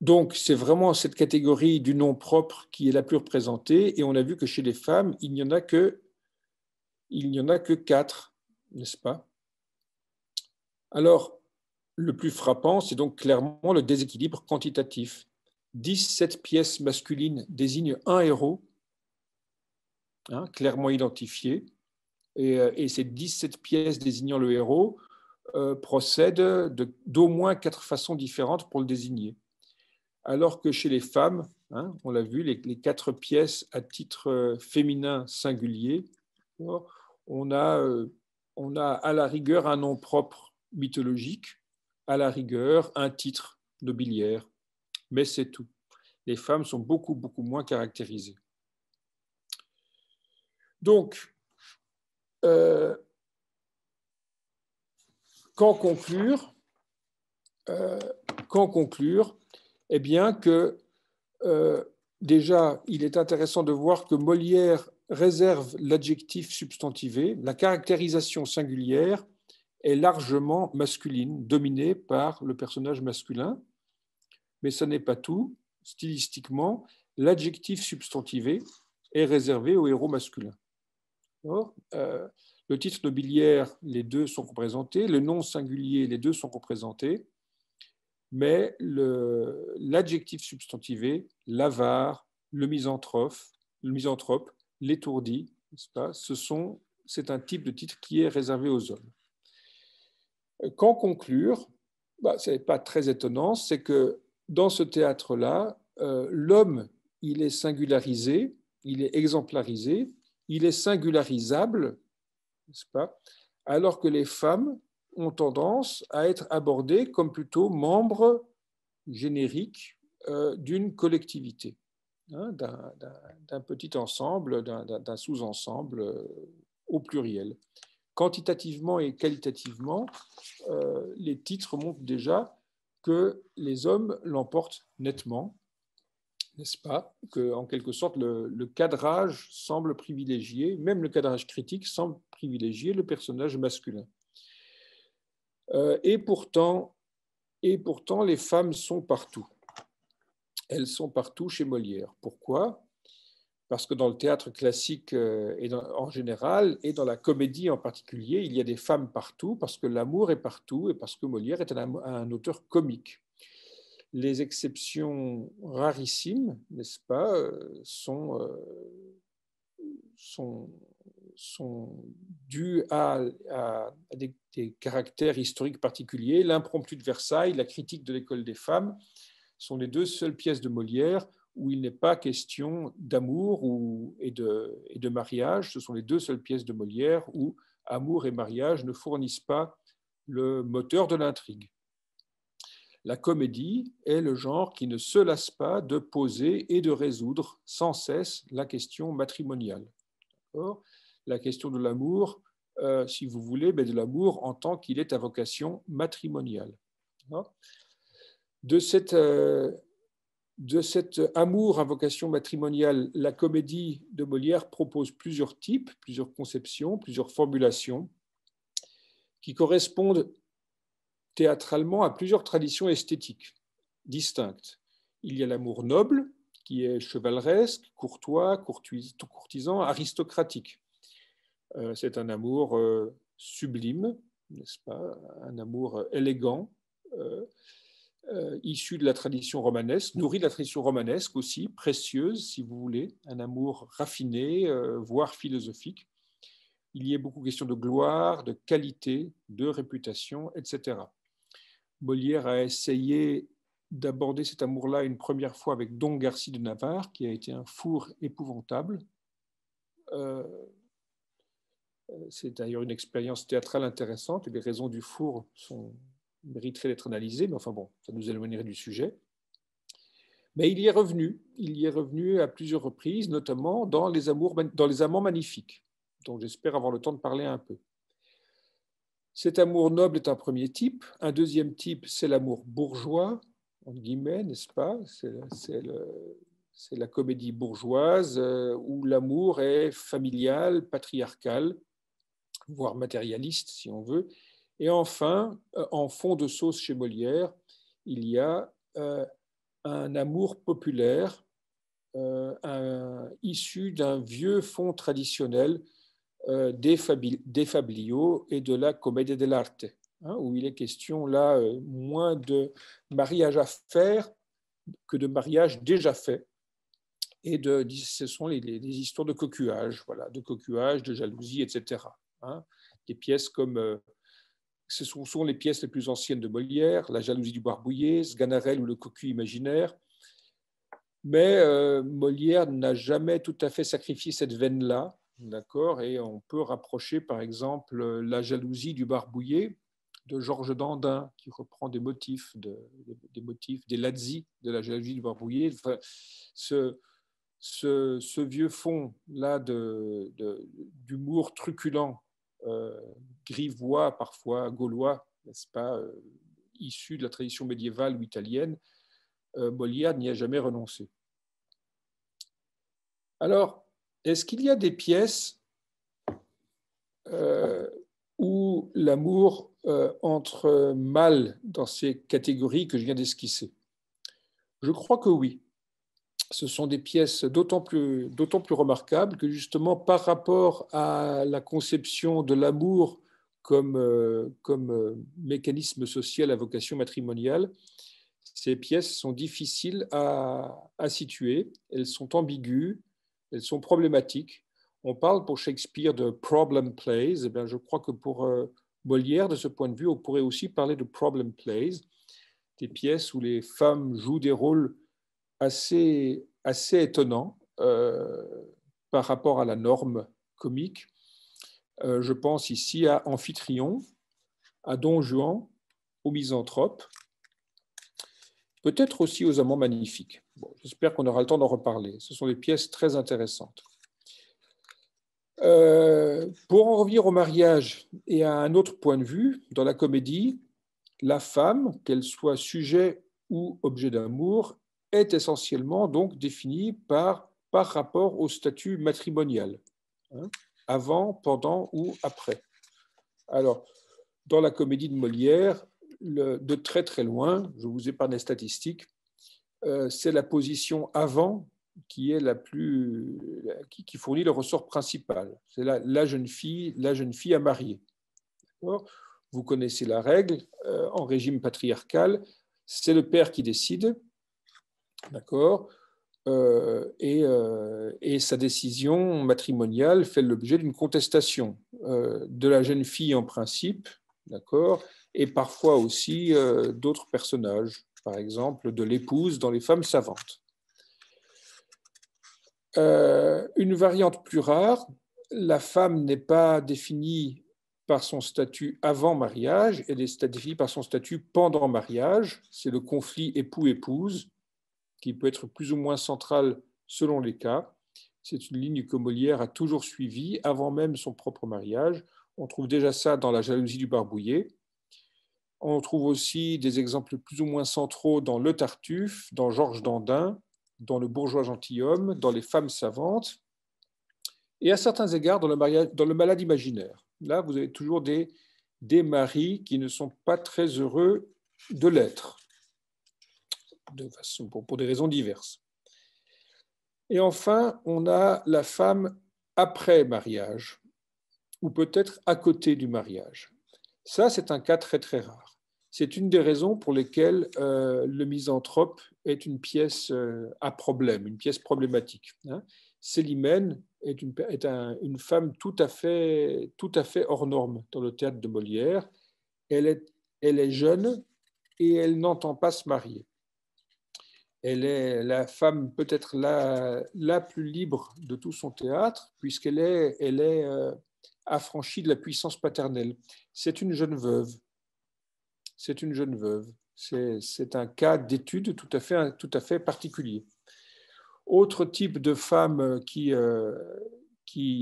Donc, c'est vraiment cette catégorie du nom propre qui est la plus représentée, et on a vu que chez les femmes, il n'y en a que, il n'y en a que quatre, n'est-ce pas Alors, le plus frappant, c'est donc clairement le déséquilibre quantitatif. 17 pièces masculines désignent un héros, hein, clairement identifié, et, euh, ces 17 pièces désignant le héros euh, procèdent d'au moins quatre façons différentes pour le désigner. Alors que chez les femmes, hein, on l'a vu, les, quatre pièces à titre euh, féminin singulier, on a, on a à la rigueur un nom propre mythologique, à la rigueur, un titre nobiliaire, mais c'est tout. Les femmes sont beaucoup, beaucoup moins caractérisées. Donc, euh, qu'en conclure euh, Qu'en conclure Eh bien, que euh, déjà, il est intéressant de voir que Molière réserve l'adjectif substantivé, la caractérisation singulière, est largement masculine, dominée par le personnage masculin. Mais ça n'est pas tout. Stylistiquement, l'adjectif substantivé est réservé au héros masculin. Euh, le titre nobiliaire, les deux sont représentés, le nom singulier, les deux sont représentés, mais l'adjectif substantivé, l'avare, le misanthrope, le misanthrope, l'étourdi, c'est un type de titre qui est réservé aux hommes. Qu'en conclure bah, Ce n'est pas très étonnant, c'est que dans ce théâtre-là, euh, l'homme, il est singularisé, il est exemplarisé, il est singularisable, n'est-ce pas Alors que les femmes ont tendance à être abordées comme plutôt membres génériques euh, d'une collectivité, hein, d'un petit ensemble, d'un sous-ensemble euh, au pluriel quantitativement et qualitativement, euh, les titres montrent déjà que les hommes l'emportent nettement, n'est-ce pas Que, en quelque sorte, le, cadrage semble privilégié, même le cadrage critique semble privilégier le personnage masculin. Euh, et, pourtant, et pourtant, les femmes sont partout. Elles sont partout chez Molière. Pourquoi parce que dans le théâtre classique euh, et en général, et dans la comédie en particulier, il y a des femmes partout, parce que l'amour est partout, et parce que Molière est un, auteur comique. Les exceptions rarissimes, n'est-ce pas, euh, sont, euh, sont, sont dues à, des, des caractères historiques particuliers. L'impromptu de Versailles, la critique de l'école des femmes, sont les deux seules pièces de Molière où il n'est pas question d'amour et, de, et de mariage. Ce sont les deux seules pièces de Molière où amour et mariage ne fournissent pas le moteur de l'intrigue. La comédie est le genre qui ne se lasse pas de poser et de résoudre sans cesse la question matrimoniale. La question de l'amour, euh, si vous voulez, mais de l'amour en tant qu'il est à vocation matrimoniale. De cette euh, de cet amour à vocation matrimoniale, la comédie de Molière propose plusieurs types, plusieurs conceptions, plusieurs formulations qui correspondent théâtralement à plusieurs traditions esthétiques distinctes. Il y a l'amour noble, qui est chevaleresque, courtois, courtisan, aristocratique. Euh, c'est un amour euh, sublime, n'est-ce pas Un amour euh, élégant euh, issu de la tradition romanesque, nourri de la tradition romanesque aussi, précieuse, si vous voulez, un amour raffiné, euh, voire philosophique. Il y a beaucoup de questions de gloire, de qualité, de réputation, etc. Molière a essayé d'aborder cet amour-là une première fois avec Don Garci de Navarre, qui a été un four épouvantable. Euh, c'est d'ailleurs une expérience théâtrale intéressante et les raisons du four sont mériterait d'être analysé, mais enfin bon, ça nous éloignerait du sujet. Mais il y est revenu, il y est revenu à plusieurs reprises, notamment dans Les, amours, dans les Amants magnifiques, dont j'espère avoir le temps de parler un peu. Cet amour noble est un premier type. Un deuxième type, c'est l'amour bourgeois, en guillemets, n'est-ce pas C'est la comédie bourgeoise euh, où l'amour est familial, patriarcal, voire matérialiste, si on veut, et enfin, euh, en fond de sauce chez Molière, il y a euh, un amour populaire euh, un, issu d'un vieux fond traditionnel des, Fabliaux et de la Commedia dell'arte, hein, où il est question là moins de mariage à faire que de mariage déjà fait. Et de, ce sont les, histoires de cocuage, voilà, de cocuage, de jalousie, etc. Hein. des pièces comme ce sont, les pièces les plus anciennes de Molière, La jalousie du Barbouillet, Sganarelle ou Le cocu imaginaire. Mais euh, Molière n'a jamais tout à fait sacrifié cette veine-là, d'accord Et on peut rapprocher, par exemple, La jalousie du Barbouillet de Georges Dandin, qui reprend des motifs, des motifs des Lazzi de La jalousie du Barbouillet. ce, vieux fond là d'humour de, truculent euh, grivois, parfois gaulois, n'est-ce pas, euh, issus de la tradition médiévale ou italienne, euh, Molière n'y a jamais renoncé. Alors, est-ce qu'il y a des pièces où l'amour entre mal dans ces catégories que je viens d'esquisser Je crois que oui ce sont des pièces d'autant plus, remarquables que justement par rapport à la conception de l'amour comme, euh, euh, mécanisme social à vocation matrimoniale, ces pièces sont difficiles à, situer, elles sont ambiguës, elles sont problématiques. On parle pour Shakespeare de problem plays, et eh bien je crois que pour euh, Molière, de ce point de vue, on pourrait aussi parler de problem plays, des pièces où les femmes jouent des rôles assez, assez étonnant euh, par rapport à la norme comique. Euh, je pense ici à Amphitryon, à Don Juan, aux misanthropes, peut-être aussi aux amants magnifiques. J'espère qu'on aura le temps d'en reparler. Ce sont des pièces très intéressantes. Euh, pour en revenir au mariage et à un autre point de vue, dans la comédie, la femme, qu'elle soit sujet ou objet d'amour, est essentiellement donc définie par, par rapport au statut matrimonial, hein, avant, pendant ou après. Alors, dans la comédie de Molière, de très très loin, je vous épargne les statistiques, euh, c'est la position avant qui est la plus qui, fournit le ressort principal. C'est la, jeune fille, la jeune fille à marier. Vous connaissez la règle euh, en régime patriarcal, c'est le père qui décide D'accord euh, euh, et, sa décision matrimoniale fait l'objet d'une contestation euh, de la jeune fille en principe, d'accord, et parfois aussi d'autres personnages, par exemple de l'épouse dans Les femmes savantes. une variante plus rare, la femme n'est pas définie par son statut avant mariage, elle est définie par son statut pendant mariage, c'est le conflit époux-épouse qui peut être plus ou moins centrale selon les cas. C'est une ligne que Molière a toujours suivie avant même son propre mariage. On trouve déjà ça dans La jalousie du barbouillé. On trouve aussi des exemples plus ou moins centraux dans Le Tartuffe, dans Georges Dandin, dans Le bourgeois gentilhomme, dans Les femmes savantes, et à certains égards dans le, mariage, dans le malade imaginaire. Là, vous avez toujours des, des maris qui ne sont pas très heureux de l'être façon, pour, des raisons diverses. Et enfin, on a la femme après mariage, ou peut-être à côté du mariage. Ça, c'est un cas très très rare. C'est une des raisons pour lesquelles euh, le misanthrope est une pièce euh, à problème, une pièce problématique. Hein. Célimène est, une, est une, femme tout à, fait, tout à fait hors norme dans le théâtre de Molière. Elle est, elle est jeune et elle n'entend pas se marier. Elle est la femme peut-être la, plus libre de tout son théâtre, puisqu'elle est, elle est euh, affranchie de la puissance paternelle. C'est une jeune veuve. C'est une jeune veuve. C'est un cas d'étude tout, à fait, particulier. Autre type de femmes qui, euh,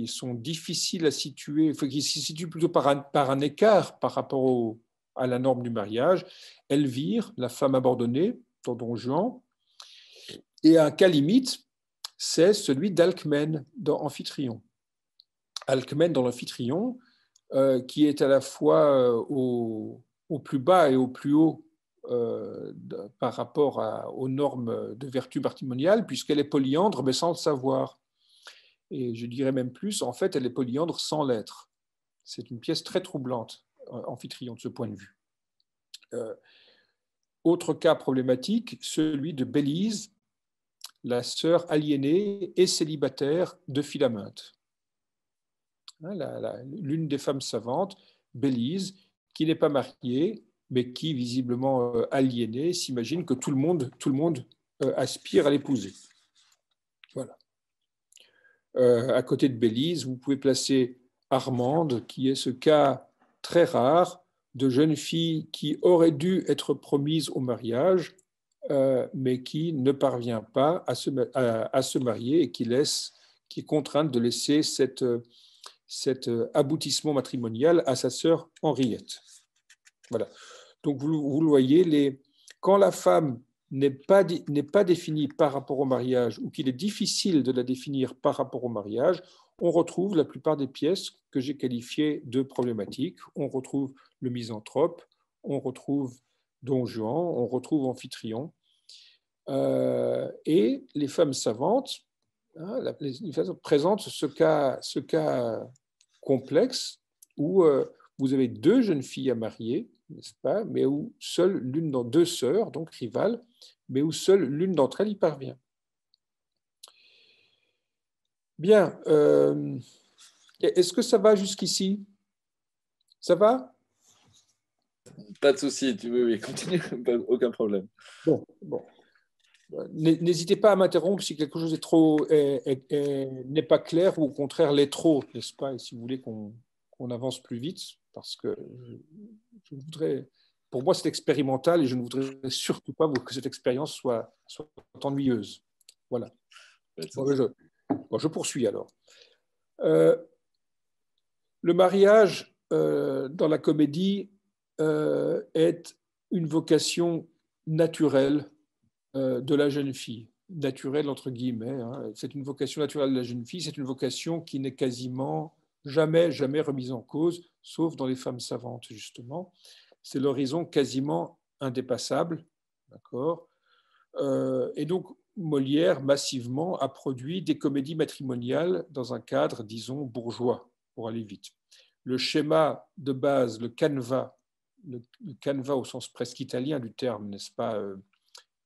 sont difficiles à situer, qui se situent plutôt par un, écart par rapport à la norme du mariage, Elvire, la femme abandonnée dans Don Juan, et un cas limite, c'est celui d'Alcmène dans Amphitryon. Alcmène dans l'Amphitryon, euh, qui est à la fois euh, au, plus bas et au plus haut euh, par rapport aux normes de vertu partimoniale, puisqu'elle est polyandre, mais sans le savoir. Et je dirais même plus, en fait, elle est polyandre sans l'être. C'est une pièce très troublante, Amphitryon, de ce point de vue. autre cas problématique, celui de Bélise la sœur aliénée et célibataire de Philaminte. Hein, l'une des femmes savantes, Bélise, qui n'est pas mariée, mais qui, visiblement euh, aliénée, s'imagine que tout le monde, tout le monde euh, aspire à l'épouser. Voilà. Euh, à côté de Bélise, vous pouvez placer Armande, qui est ce cas très rare de jeune fille qui aurait dû être promise au mariage, euh, mais qui ne parvient pas à se, marier et qui, qui est contrainte de laisser cet euh, aboutissement matrimonial à sa sœur Henriette. Voilà. Donc vous, le voyez, les, quand la femme n'est pas, pas définie par rapport au mariage ou qu'il est difficile de la définir par rapport au mariage, on retrouve la plupart des pièces que j'ai qualifiées de problématiques. On retrouve le misanthrope, on retrouve Don Juan, on retrouve Amphitryon, euh, et hein, les femmes savantes présentent ce cas, ce cas complexe où euh, vous avez deux jeunes filles à marier, n'est-ce pas, mais où seule l'une dans deux sœurs, donc rivales, mais où seule l'une d'entre elles y parvient. Bien, euh, est-ce que ça va jusqu'ici Ça va Pas de souci, tu veux, oui, continue, aucun problème. Bon, bon. N'hésitez pas à m'interrompre si quelque chose est trop n'est pas clair ou au contraire l'est trop, n'est-ce pas Et si vous voulez qu'on avance plus vite, parce que je, voudrais, pour moi, c'est expérimental et je ne voudrais surtout pas que cette expérience soit, ennuyeuse. Voilà. Ben, je, poursuis alors. Euh, le mariage euh, dans la comédie euh, est une vocation naturelle euh, de la jeune fille, naturelle entre guillemets. Hein. C'est une vocation naturelle de la jeune fille, c'est une vocation qui n'est quasiment jamais, jamais remise en cause, sauf dans les femmes savantes, justement. C'est l'horizon quasiment indépassable, d'accord euh, Et donc, Molière, massivement, a produit des comédies matrimoniales dans un cadre, disons, bourgeois, pour aller vite. Le schéma de base, le canevas, le, canevas au sens presque italien du terme, n'est-ce pas, euh,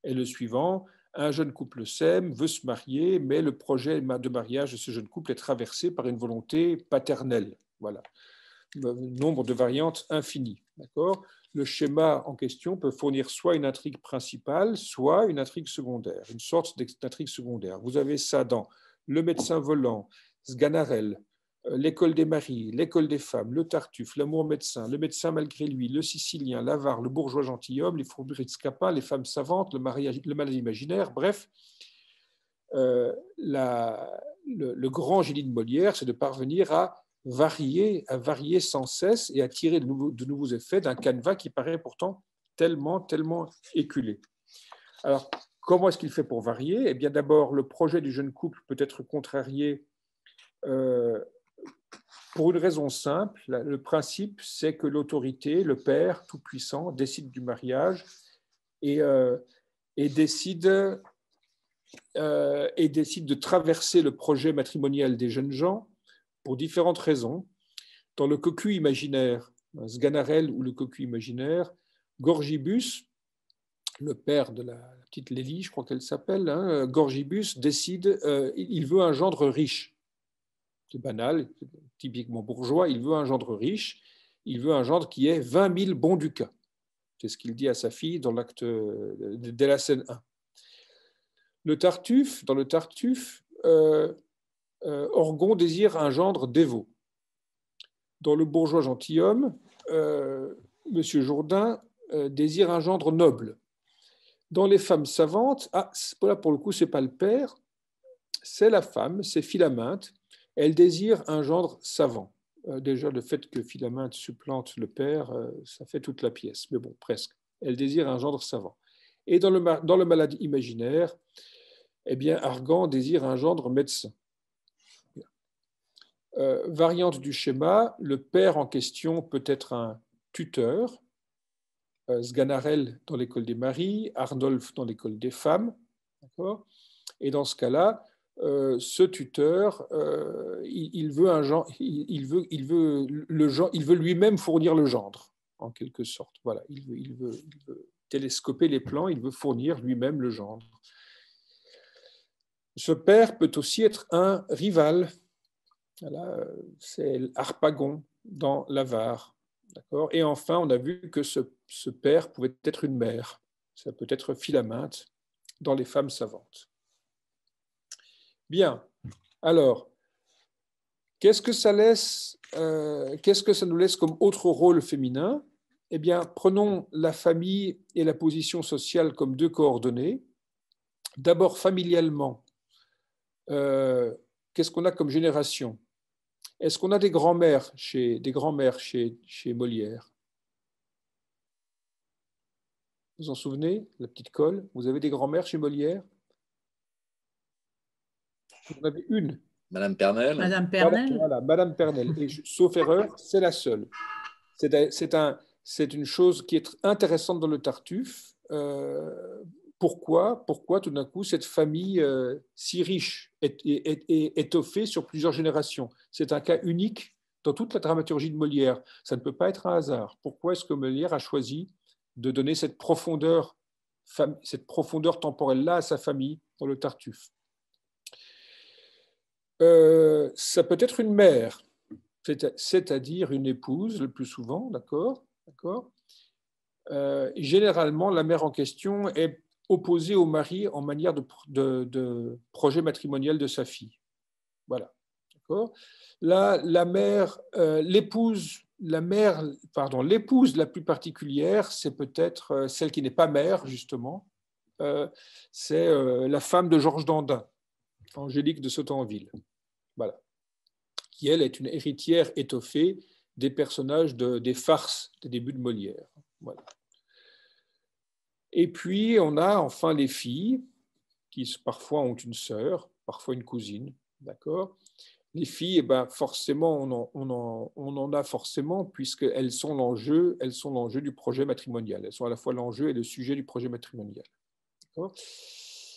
est le suivant. Un jeune couple s'aime, veut se marier, mais le projet de mariage de ce jeune couple est traversé par une volonté paternelle. Voilà. Nombre de variantes infinies. le schéma en question peut fournir soit une intrigue principale, soit une intrigue secondaire, une sorte d'intrigue secondaire. Vous avez ça dans Le médecin volant, Sganarelle, euh, l'école des maris, l'école des femmes, le Tartuffe, l'amour médecin, le médecin malgré lui, le sicilien, l'avare, le bourgeois gentilhomme, les fourberies de Scapa, les femmes savantes, le, mariage, le malade imaginaire, bref, euh, le, grand génie de Molière, c'est de parvenir à varier, à varier sans cesse et à tirer de nouveaux, effets d'un canevas qui paraît pourtant tellement, tellement éculé. Alors, comment est-ce qu'il fait pour varier Eh bien, d'abord, le projet du jeune couple peut être contrarié euh, pour une raison simple, le principe, c'est que l'autorité, le Père Tout-Puissant, décide du mariage et, euh, décide, euh, et décide de traverser le projet matrimonial des jeunes gens pour différentes raisons. Dans le cocu imaginaire, Sganarelle ou le cocu imaginaire, Gorgibus, le père de la, petite Lélie, je crois qu'elle s'appelle, hein, Gorgibus décide, euh, il veut un gendre riche. C'est banal, typiquement bourgeois, il veut un gendre riche, il veut un gendre qui ait 20 000 bons ducats. C'est ce qu'il dit à sa fille dans l'acte euh, de la scène 1. Le Tartuffe, dans le Tartuffe, euh, euh, Orgon désire un gendre dévot. Dans le bourgeois gentilhomme, M. Jourdain désire un gendre noble. Dans les femmes savantes, ah, pour le coup, c'est pas le père, c'est la femme, c'est Philaminte, elle désire un gendre savant. Euh, déjà, le fait que Philaminte supplante le père, euh, ça fait toute la pièce, mais bon, presque. Elle désire un gendre savant. Et dans le, malade imaginaire, eh bien, Argan désire un gendre médecin. Euh, variante du schéma, le père en question peut être un tuteur, Sganarelle dans l'école des maris, Arnolphe dans l'école des femmes, Et dans ce cas-là, euh, ce tuteur, euh, il, veut un genre, il, veut, il veut le genre, il veut lui-même fournir le gendre, en quelque sorte. Voilà, il veut, il veut, télescoper les plans, il veut fournir lui-même le gendre. Ce père peut aussi être un rival. c'est Harpagon dans l'Avare. D'accord Et enfin, on a vu que ce, ce père pouvait être une mère. Ça peut être Philaminte dans les femmes savantes. Bien. Alors, euh, qu'est-ce que ça nous laisse comme autre rôle féminin Eh bien, prenons la famille et la position sociale comme deux coordonnées. D'abord, familialement, euh, qu'est-ce qu'on a comme génération Est-ce qu'on a des grands-mères chez, des grands-mères chez Molière Vous en souvenez La petite colle Vous avez des grands-mères chez Molière en une. Madame Pernel. Madame Pernel. Voilà, Madame sauf erreur, c'est la seule. C'est une chose qui est intéressante dans le Tartuffe. Euh, pourquoi, pourquoi tout d'un coup cette famille euh, si riche est, est, est, étoffée sur plusieurs générations C'est un cas unique dans toute la dramaturgie de Molière. Ça ne peut pas être un hasard. Pourquoi est-ce que Molière a choisi de donner cette profondeur, cette profondeur temporelle-là à sa famille dans le Tartuffe euh, ça peut être une mère, c'est-à-dire une épouse le plus souvent, d'accord, d'accord. Euh, généralement, la mère en question est opposée au mari en manière de, projet matrimonial de sa fille. Voilà, d'accord. Là, la mère, euh, l'épouse, la mère, pardon, l'épouse la plus particulière, c'est peut-être celle qui n'est pas mère justement. c'est la femme de Georges Dandin, Angélique de Sautanville voilà, qui elle est une héritière étoffée des personnages des farces des débuts de Molière. Et puis on a enfin les filles, qui parfois ont une sœur, parfois une cousine, d'accord les filles, eh ben, forcément, on en, on a forcément, puisqu'elles sont l'enjeu, elles sont l'enjeu du projet matrimonial. Elles sont à la fois l'enjeu et le sujet du projet matrimonial.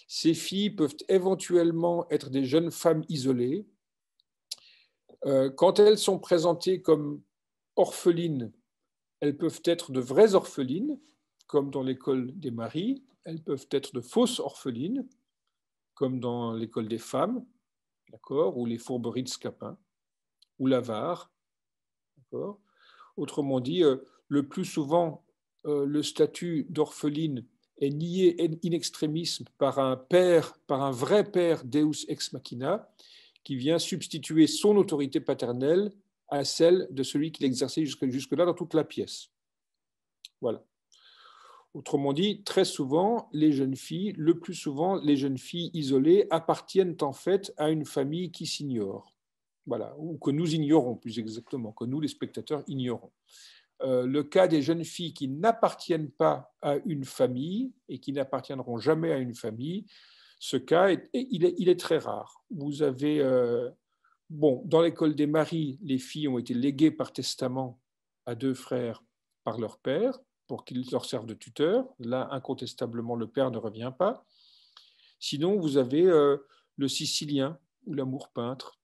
Ces filles peuvent éventuellement être des jeunes femmes isolées, euh, quand elles sont présentées comme orphelines, elles peuvent être de vraies orphelines, comme dans l'école des maris, elles peuvent être de fausses orphelines, comme dans l'école des femmes, ou les fourberies de Scapin, ou l'avare, Autrement dit, euh, le plus souvent, euh, le statut d'orpheline est nié in extremis par un père, par un vrai père Deus ex machina, qui vient substituer son autorité paternelle à celle de celui qui l'exerçait jusque-là dans toute la pièce. Voilà. Autrement dit, très souvent, les jeunes filles, le plus souvent, les jeunes filles isolées appartiennent en fait à une famille qui s'ignore. Voilà, ou que nous ignorons plus exactement, que nous, les spectateurs, ignorons. Euh, le cas des jeunes filles qui n'appartiennent pas à une famille et qui n'appartiendront jamais à une famille, ce cas, est, il, est, très rare. Vous avez, euh, bon, dans l'école des maris, les filles ont été léguées par testament à deux frères par leur père pour qu'ils leur servent de tuteur. Là, incontestablement, le père ne revient pas. Sinon, vous avez euh, le Sicilien ou l'amour peintre,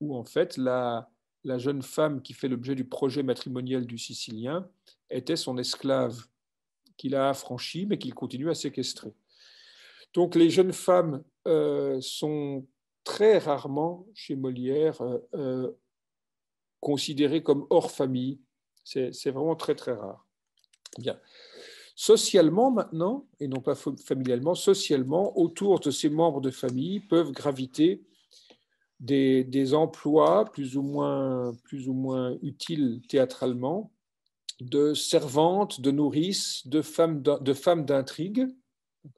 où en fait la, la jeune femme qui fait l'objet du projet matrimonial du Sicilien était son esclave qu'il a affranchi mais qu'il continue à séquestrer. Donc les jeunes femmes euh, sont très rarement chez Molière euh, euh, considérées comme hors famille. C'est vraiment très très rare. Bien. Socialement maintenant, et non pas familialement, socialement, autour de ces membres de famille peuvent graviter des, emplois plus ou, moins, plus ou moins utiles théâtralement, de servantes, de nourrices, de femmes d'intrigue,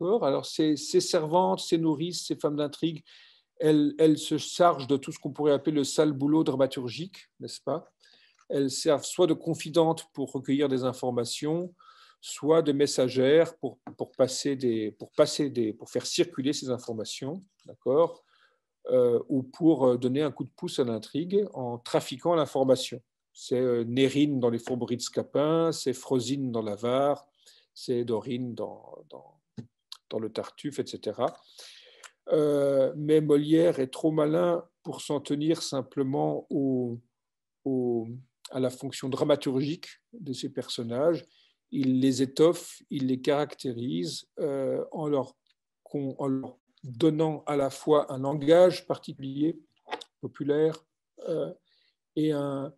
alors, ces, servantes, ces nourrices, ces femmes d'intrigue, elles, se chargent de tout ce qu'on pourrait appeler le sale boulot dramaturgique, n'est-ce pas Elles servent soit de confidentes pour recueillir des informations, soit de messagères pour, passer des, pour, passer des, pour faire circuler ces informations, d'accord euh, ou pour euh, donner un coup de pouce à l'intrigue en trafiquant l'information. C'est euh, Nérine dans les fourberies de Scapin, c'est Frosine dans l'Avare, c'est Dorine dans, dans le Tartuffe, etc. Euh, mais Molière est trop malin pour s'en tenir simplement à la fonction dramaturgique de ces personnages. Il les étoffe, il les caractérise euh, en, leur, donnant à la fois un langage particulier, populaire, euh, et un,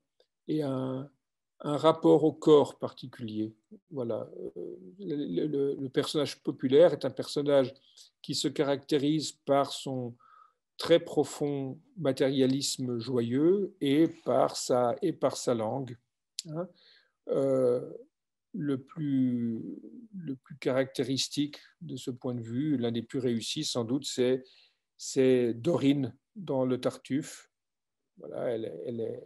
un rapport au corps particulier. Voilà. Euh, le, personnage populaire est un personnage qui se caractérise par son très profond matérialisme joyeux et par sa, et par sa langue. Hein. Euh, le, plus, le plus caractéristique de ce point de vue, l'un des plus réussis sans doute, c'est, Dorine dans Le Tartuffe. elle, est,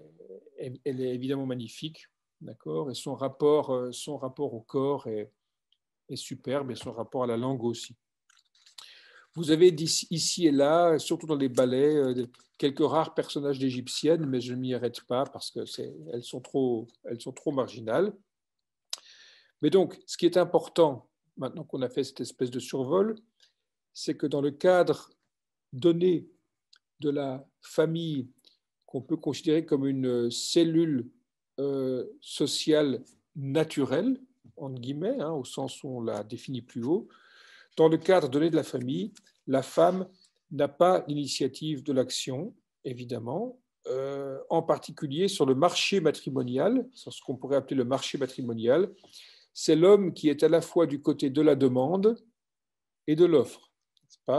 elle, est, évidemment magnifique d'accord Et son rapport, euh, son rapport au corps est, superbe et son rapport à la langue aussi. Vous avez ici et là, surtout dans les ballets, euh, quelques rares personnages d'égyptiennes, mais je ne m'y arrête pas parce qu'elles sont, trop, elles sont trop marginales. Mais donc, ce qui est important, maintenant qu'on a fait cette espèce de survol, c'est que dans le cadre donné de la famille qu'on peut considérer comme une euh, cellule euh, social sociale naturelle, entre guillemets, hein, au sens où on la définit plus haut, dans le cadre donné de la famille, la femme n'a pas l'initiative de l'action, évidemment, euh, en particulier sur le marché matrimonial, sur ce qu'on pourrait appeler le marché matrimonial. C'est l'homme qui est à la fois du côté de la demande et de l'offre.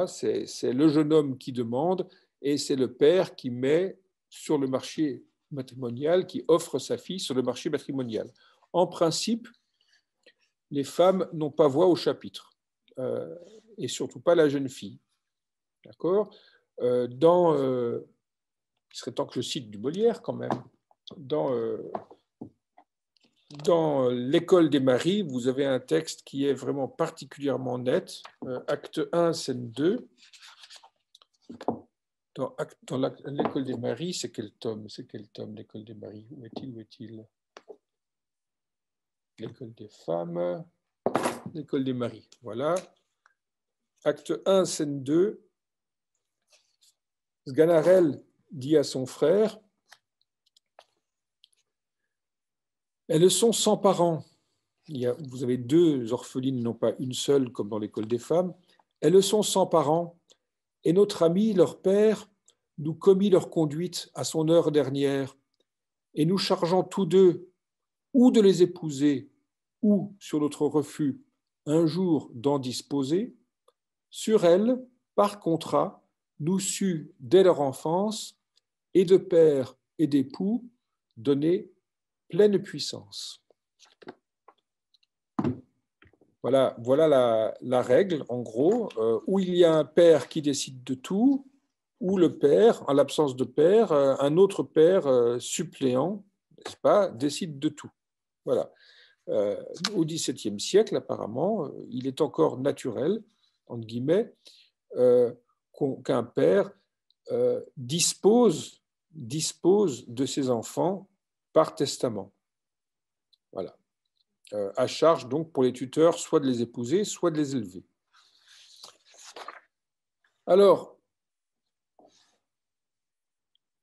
C'est le jeune homme qui demande et c'est le père qui met sur le marché matrimonial qui offre sa fille sur le marché matrimonial. En principe, les femmes n'ont pas voix au chapitre, euh, et surtout pas la jeune fille. D'accord euh, euh, il serait temps que je cite du Molière quand même. Dans, dans L'école des maris, vous avez un texte qui est vraiment particulièrement net. acte 1, scène 2. Dans, l'école des maris, c'est quel tome C'est quel tome l'école des maris Où est-il Où est-il L'école des femmes, l'école des maris. Voilà. Acte 1, scène 2. Sganarelle dit à son frère Elles sont sans parents. vous avez deux orphelines, non pas une seule comme dans l'école des femmes. Elles sont sans parents et notre ami, leur père, nous commit leur conduite à son heure dernière, et nous chargeant tous deux ou de les épouser, ou, sur notre refus, un jour d'en disposer, sur elle, par contrat, nous sut dès leur enfance, et de père et d'époux, donner pleine puissance. Voilà, voilà la, règle, en gros, euh, où il y a un père qui décide de tout, ou le père, en l'absence de père, euh, un autre père euh, suppléant, n'est-ce pas, décide de tout. Voilà. au XVIIe siècle, apparemment, il est encore naturel, entre guillemets, qu'un père dispose, dispose de ses enfants par testament. Voilà. Euh, à charge donc pour les tuteurs soit de les épouser, soit de les élever. Alors,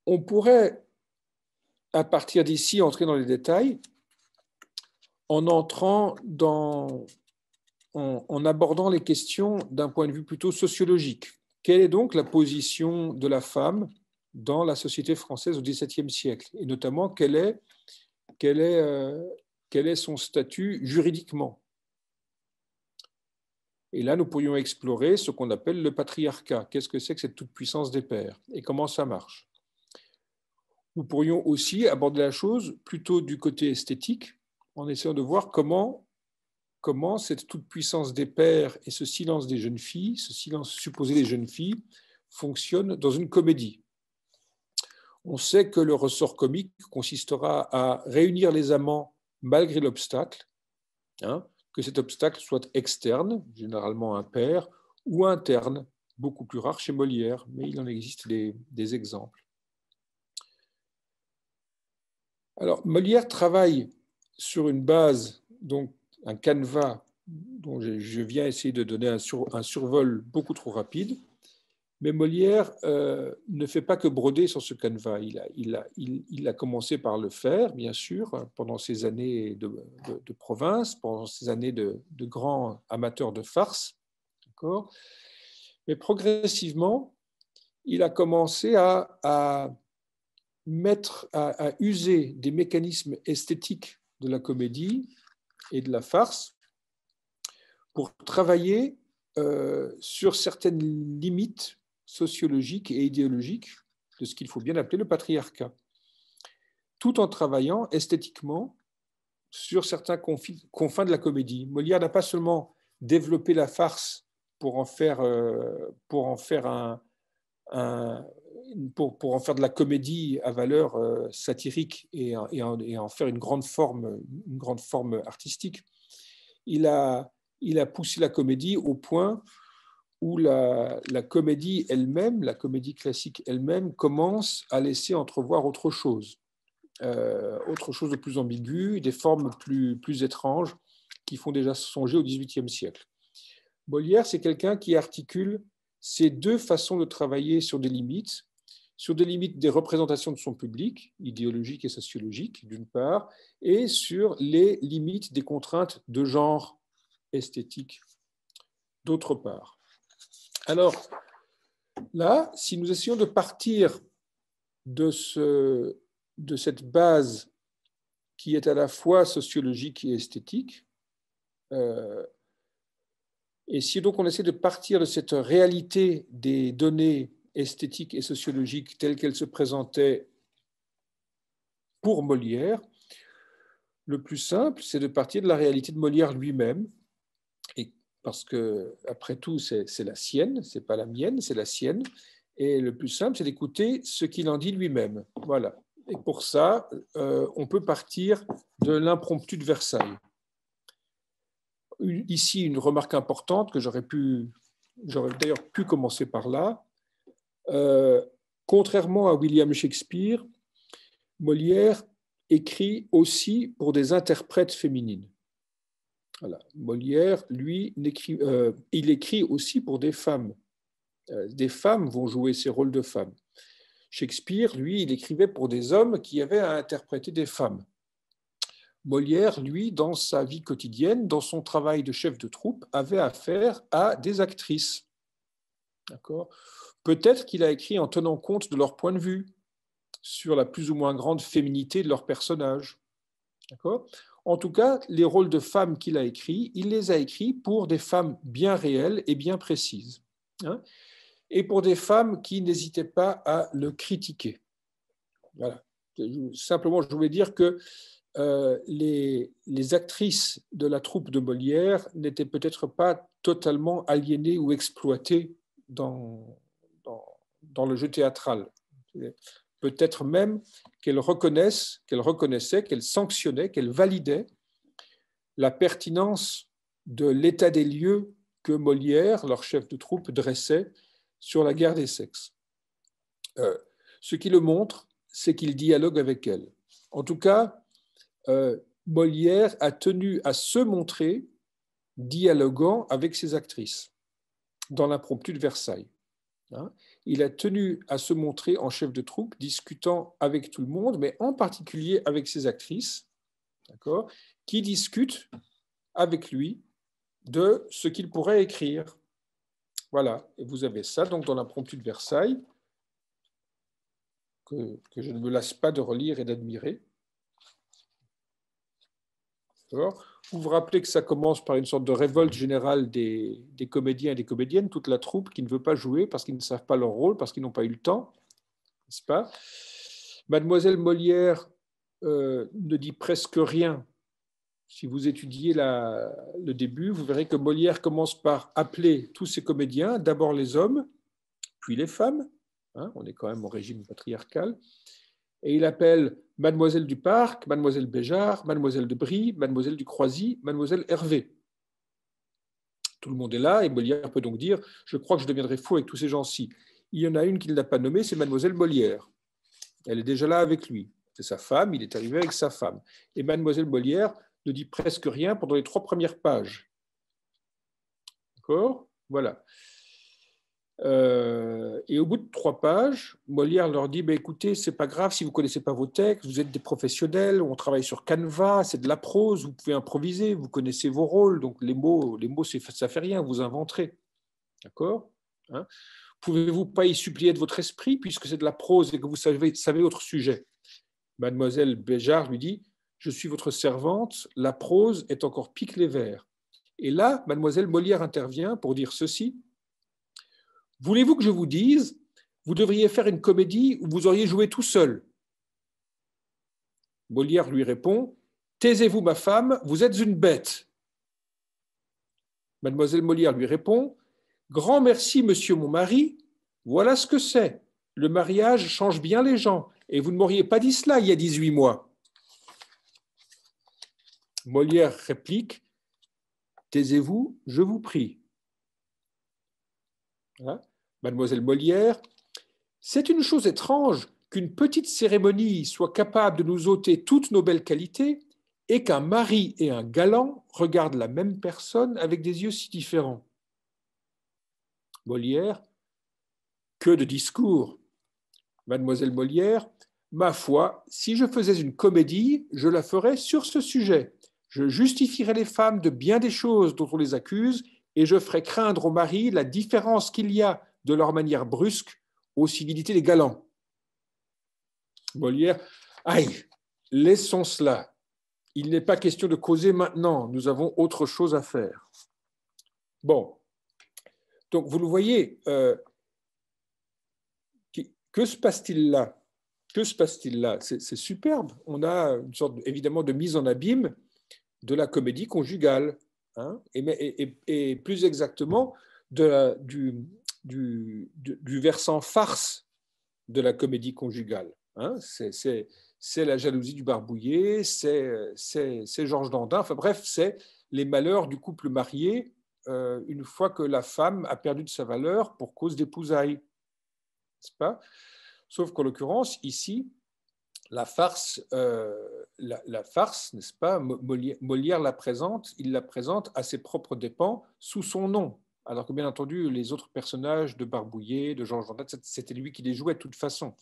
on pourrait, à partir d'ici, entrer dans les détails en entrant dans, en, abordant les questions d'un point de vue plutôt sociologique. Quelle est donc la position de la femme dans la société française au XVIIe siècle Et notamment, quelle est, quelle est euh, quel est son statut juridiquement. Et là, nous pourrions explorer ce qu'on appelle le patriarcat. Qu'est-ce que c'est que cette toute-puissance des pères et comment ça marche Nous pourrions aussi aborder la chose plutôt du côté esthétique, en essayant de voir comment, comment cette toute-puissance des pères et ce silence des jeunes filles, ce silence supposé des jeunes filles, fonctionne dans une comédie. On sait que le ressort comique consistera à réunir les amants malgré l'obstacle, hein, que cet obstacle soit externe, généralement impair, ou interne, beaucoup plus rare chez Molière, mais il en existe des, exemples. Alors, Molière travaille sur une base, donc un canevas dont je viens essayer de donner un survol beaucoup trop rapide, mais Molière euh, ne fait pas que broder sur ce canevas. Il a, il, a, commencé par le faire, bien sûr, pendant ses années de, province, pendant ses années de, grand amateur de farce. Mais progressivement, il a commencé à, mettre, à, user des mécanismes esthétiques de la comédie et de la farce pour travailler euh, sur certaines limites sociologique et idéologique de ce qu'il faut bien appeler le patriarcat, tout en travaillant esthétiquement sur certains confins de la comédie. Molière n'a pas seulement développé la farce pour en faire, euh, pour en faire un, pour, pour, en faire de la comédie à valeur euh, satirique et, et, en, et, en, faire une grande forme, une grande forme artistique. Il a, il a poussé la comédie au point où la, comédie elle-même, la comédie classique elle-même, commence à laisser entrevoir autre chose, euh, autre chose de plus ambiguë, des formes plus, plus étranges qui font déjà songer au XVIIIe siècle. Molière, c'est quelqu'un qui articule ces deux façons de travailler sur des limites, sur des limites des représentations de son public, idéologique et sociologique, d'une part, et sur les limites des contraintes de genre esthétique, d'autre part. Alors, là, si nous essayons de partir de, ce, de cette base qui est à la fois sociologique et esthétique, euh, et si donc on essaie de partir de cette réalité des données esthétiques et sociologiques telles qu'elles se présentaient pour Molière, le plus simple, c'est de partir de la réalité de Molière lui-même. Et parce que, après tout, c'est la sienne, c'est pas la mienne, c'est la sienne. Et le plus simple, c'est d'écouter ce qu'il en dit lui-même. Voilà. Et pour ça, euh, on peut partir de l'impromptu de Versailles. ici, une remarque importante que j'aurais pu, j'aurais d'ailleurs pu commencer par là. Euh, contrairement à William Shakespeare, Molière écrit aussi pour des interprètes féminines. Molière, lui, euh, il écrit aussi pour des femmes. Euh, des femmes vont jouer ces rôles de femmes. Shakespeare, lui, il écrivait pour des hommes qui avaient à interpréter des femmes. Molière, lui, dans sa vie quotidienne, dans son travail de chef de troupe, avait affaire à des actrices. Peut-être qu'il a écrit en tenant compte de leur point de vue sur la plus ou moins grande féminité de leurs personnages. D'accord en tout cas, les rôles de femmes qu'il a écrits, il les a écrits pour des femmes bien réelles et bien précises, hein, et pour des femmes qui n'hésitaient pas à le critiquer. Simplement, je voulais dire que euh, les, actrices de la troupe de Molière n'étaient peut-être pas totalement aliénées ou exploitées dans, dans, dans le jeu théâtral peut-être même qu'elle reconnaisse, qu'elle reconnaissait, qu'elle sanctionnait, qu'elle validait la pertinence de l'état des lieux que Molière, leur chef de troupe, dressait sur la guerre des sexes. Euh, ce qui le montre, c'est qu'il dialogue avec elle. En tout cas, euh, Molière a tenu à se montrer dialoguant avec ses actrices dans l'impromptu de Versailles. Hein il a tenu à se montrer en chef de troupe, discutant avec tout le monde, mais en particulier avec ses actrices, d'accord, qui discutent avec lui de ce qu'il pourrait écrire. Voilà, et vous avez ça donc dans l'impromptu de Versailles, que, que je ne me lasse pas de relire et d'admirer. D'accord vous vous rappelez que ça commence par une sorte de révolte générale des, des, comédiens et des comédiennes, toute la troupe qui ne veut pas jouer parce qu'ils ne savent pas leur rôle, parce qu'ils n'ont pas eu le temps, n'est-ce pas Mademoiselle Molière euh, ne dit presque rien. Si vous étudiez la, le début, vous verrez que Molière commence par appeler tous ses comédiens, d'abord les hommes, puis les femmes, hein, on est quand même au régime patriarcal, et il appelle Mademoiselle du Parc, Mademoiselle Béjart, Mademoiselle de Brie, Mademoiselle du Croisy, Mademoiselle Hervé. Tout le monde est là, et Molière peut donc dire Je crois que je deviendrai fou avec tous ces gens-ci. Il y en a une qu'il n'a pas nommée, c'est Mademoiselle Molière. Elle est déjà là avec lui. C'est sa femme, il est arrivé avec sa femme. Et Mademoiselle Molière ne dit presque rien pendant les trois premières pages. D'accord Voilà. Euh, et au bout de trois pages, Molière leur dit bah, écoutez, c'est pas grave si vous connaissez pas vos textes, vous êtes des professionnels, on travaille sur Canva, c'est de la prose, vous pouvez improviser, vous connaissez vos rôles, donc les mots, les mots, ça fait rien, vous inventerez, d'accord hein Pouvez-vous pas y supplier de votre esprit puisque c'est de la prose et que vous savez, savez autre sujet Mademoiselle Béjart lui dit Je suis votre servante, la prose est encore pique les vers. Et là, Mademoiselle Molière intervient pour dire ceci Voulez-vous que je vous dise, vous devriez faire une comédie où vous auriez joué tout seul Molière lui répond, Taisez-vous ma femme, vous êtes une bête. Mademoiselle Molière lui répond, Grand merci, monsieur mon mari, voilà ce que c'est. Le mariage change bien les gens, et vous ne m'auriez pas dit cela il y a 18 mois. Molière réplique, Taisez-vous, je vous prie. Hein, mademoiselle Molière, c'est une chose étrange qu'une petite cérémonie soit capable de nous ôter toutes nos belles qualités et qu'un mari et un galant regardent la même personne avec des yeux si différents. Molière, que de discours. Mademoiselle Molière, ma foi, si je faisais une comédie, je la ferais sur ce sujet. Je justifierais les femmes de bien des choses dont on les accuse et je ferai craindre aux maris la différence qu'il y a de leur manière brusque aux civilités des galants. Molière, aïe, laissons cela. Il n'est pas question de causer maintenant, nous avons autre chose à faire. Bon, donc vous le voyez, euh, que se passe-t-il là Que se passe-t-il là C'est superbe. On a une sorte évidemment de mise en abîme de la comédie conjugale. Hein, et, plus exactement du, versant farce de la comédie conjugale. Hein. c'est la jalousie du barbouillé, c'est Georges Dandin, enfin bref, c'est les malheurs du couple marié euh, une fois que la femme a perdu de sa valeur pour cause d'épousailles. Pas Sauf qu'en l'occurrence, ici, la farce, euh, la, farce, n'est-ce pas Molière, la présente, il la présente à ses propres dépens sous son nom. Alors que bien entendu, les autres personnages de Barbouillet, de Georges Vendette, c'était lui qui les jouait de toute façon.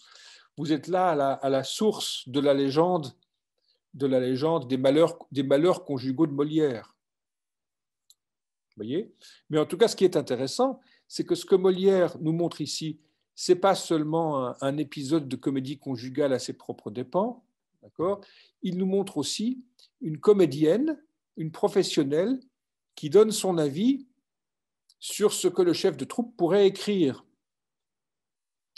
Vous êtes là à la, source de la légende, de la légende des malheurs, des malheurs conjugaux de Molière. voyez Mais en tout cas, ce qui est intéressant, c'est que ce que Molière nous montre ici, n'est pas seulement un, épisode de comédie conjugale à ses propres dépens, d'accord Il nous montre aussi une comédienne, une professionnelle, qui donne son avis sur ce que le chef de troupe pourrait écrire.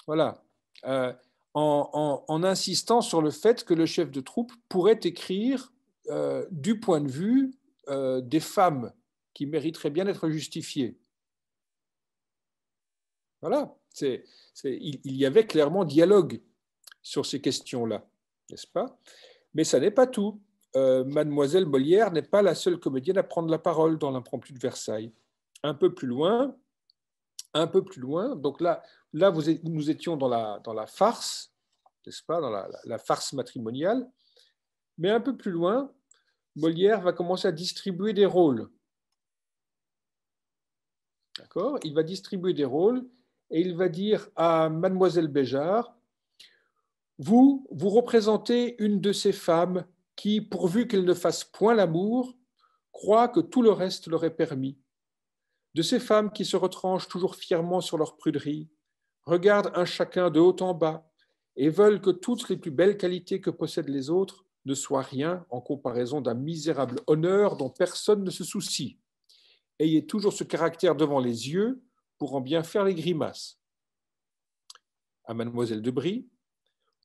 Voilà. Euh, en, insistant sur le fait que le chef de troupe pourrait écrire euh, du point de vue euh, des femmes qui mériteraient bien d'être justifiées. Voilà il, y avait clairement dialogue sur ces questions-là, n'est-ce pas Mais ça n'est pas tout. Euh, Mademoiselle Molière n'est pas la seule comédienne à prendre la parole dans l'impromptu de Versailles. Un peu plus loin, un peu plus loin, donc là, là nous étions dans la, dans la farce, n'est-ce pas, dans la, la farce matrimoniale, mais un peu plus loin, Molière va commencer à distribuer des rôles. D'accord Il va distribuer des rôles et il va dire à mademoiselle Béjart, vous, vous représentez une de ces femmes qui, pourvu qu'elles ne fassent point l'amour, croient que tout le reste leur est permis. De ces femmes qui se retranchent toujours fièrement sur leur pruderie, regardent un chacun de haut en bas et veulent que toutes les plus belles qualités que possèdent les autres ne soient rien en comparaison d'un misérable honneur dont personne ne se soucie. Ayez toujours ce caractère devant les yeux pourront bien faire les grimaces. À mademoiselle de Brie,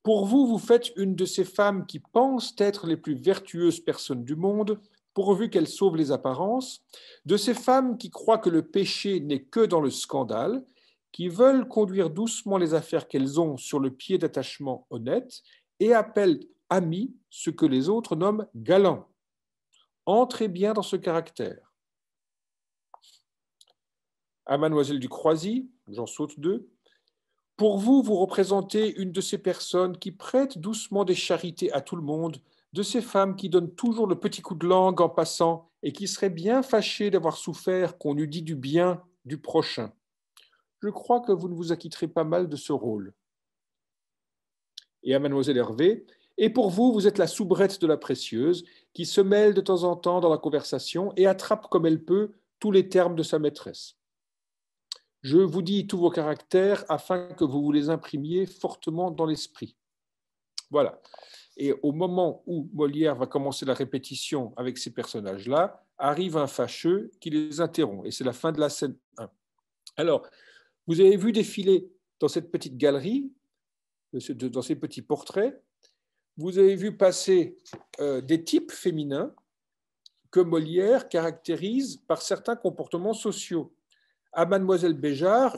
pour vous, vous faites une de ces femmes qui pensent être les plus vertueuses personnes du monde, pourvu qu'elles sauvent les apparences, de ces femmes qui croient que le péché n'est que dans le scandale, qui veulent conduire doucement les affaires qu'elles ont sur le pied d'attachement honnête et appellent amis ce que les autres nomment galants. Entrez bien dans ce caractère à Mademoiselle du Croisy, j'en saute deux. Pour vous, vous représentez une de ces personnes qui prêtent doucement des charités à tout le monde, de ces femmes qui donnent toujours le petit coup de langue en passant et qui seraient bien fâchées d'avoir souffert qu'on eût dit du bien du prochain. Je crois que vous ne vous acquitterez pas mal de ce rôle. Et à Mademoiselle Hervé, et pour vous, vous êtes la soubrette de la précieuse qui se mêle de temps en temps dans la conversation et attrape comme elle peut tous les termes de sa maîtresse. Je vous dis tous vos caractères afin que vous vous les imprimiez fortement dans l'esprit. Voilà. Et au moment où Molière va commencer la répétition avec ces personnages-là, arrive un fâcheux qui les interrompt. Et c'est la fin de la scène 1. Alors, vous avez vu défiler dans cette petite galerie, dans ces petits portraits, vous avez vu passer euh, des types féminins que Molière caractérise par certains comportements sociaux à mademoiselle Béjart,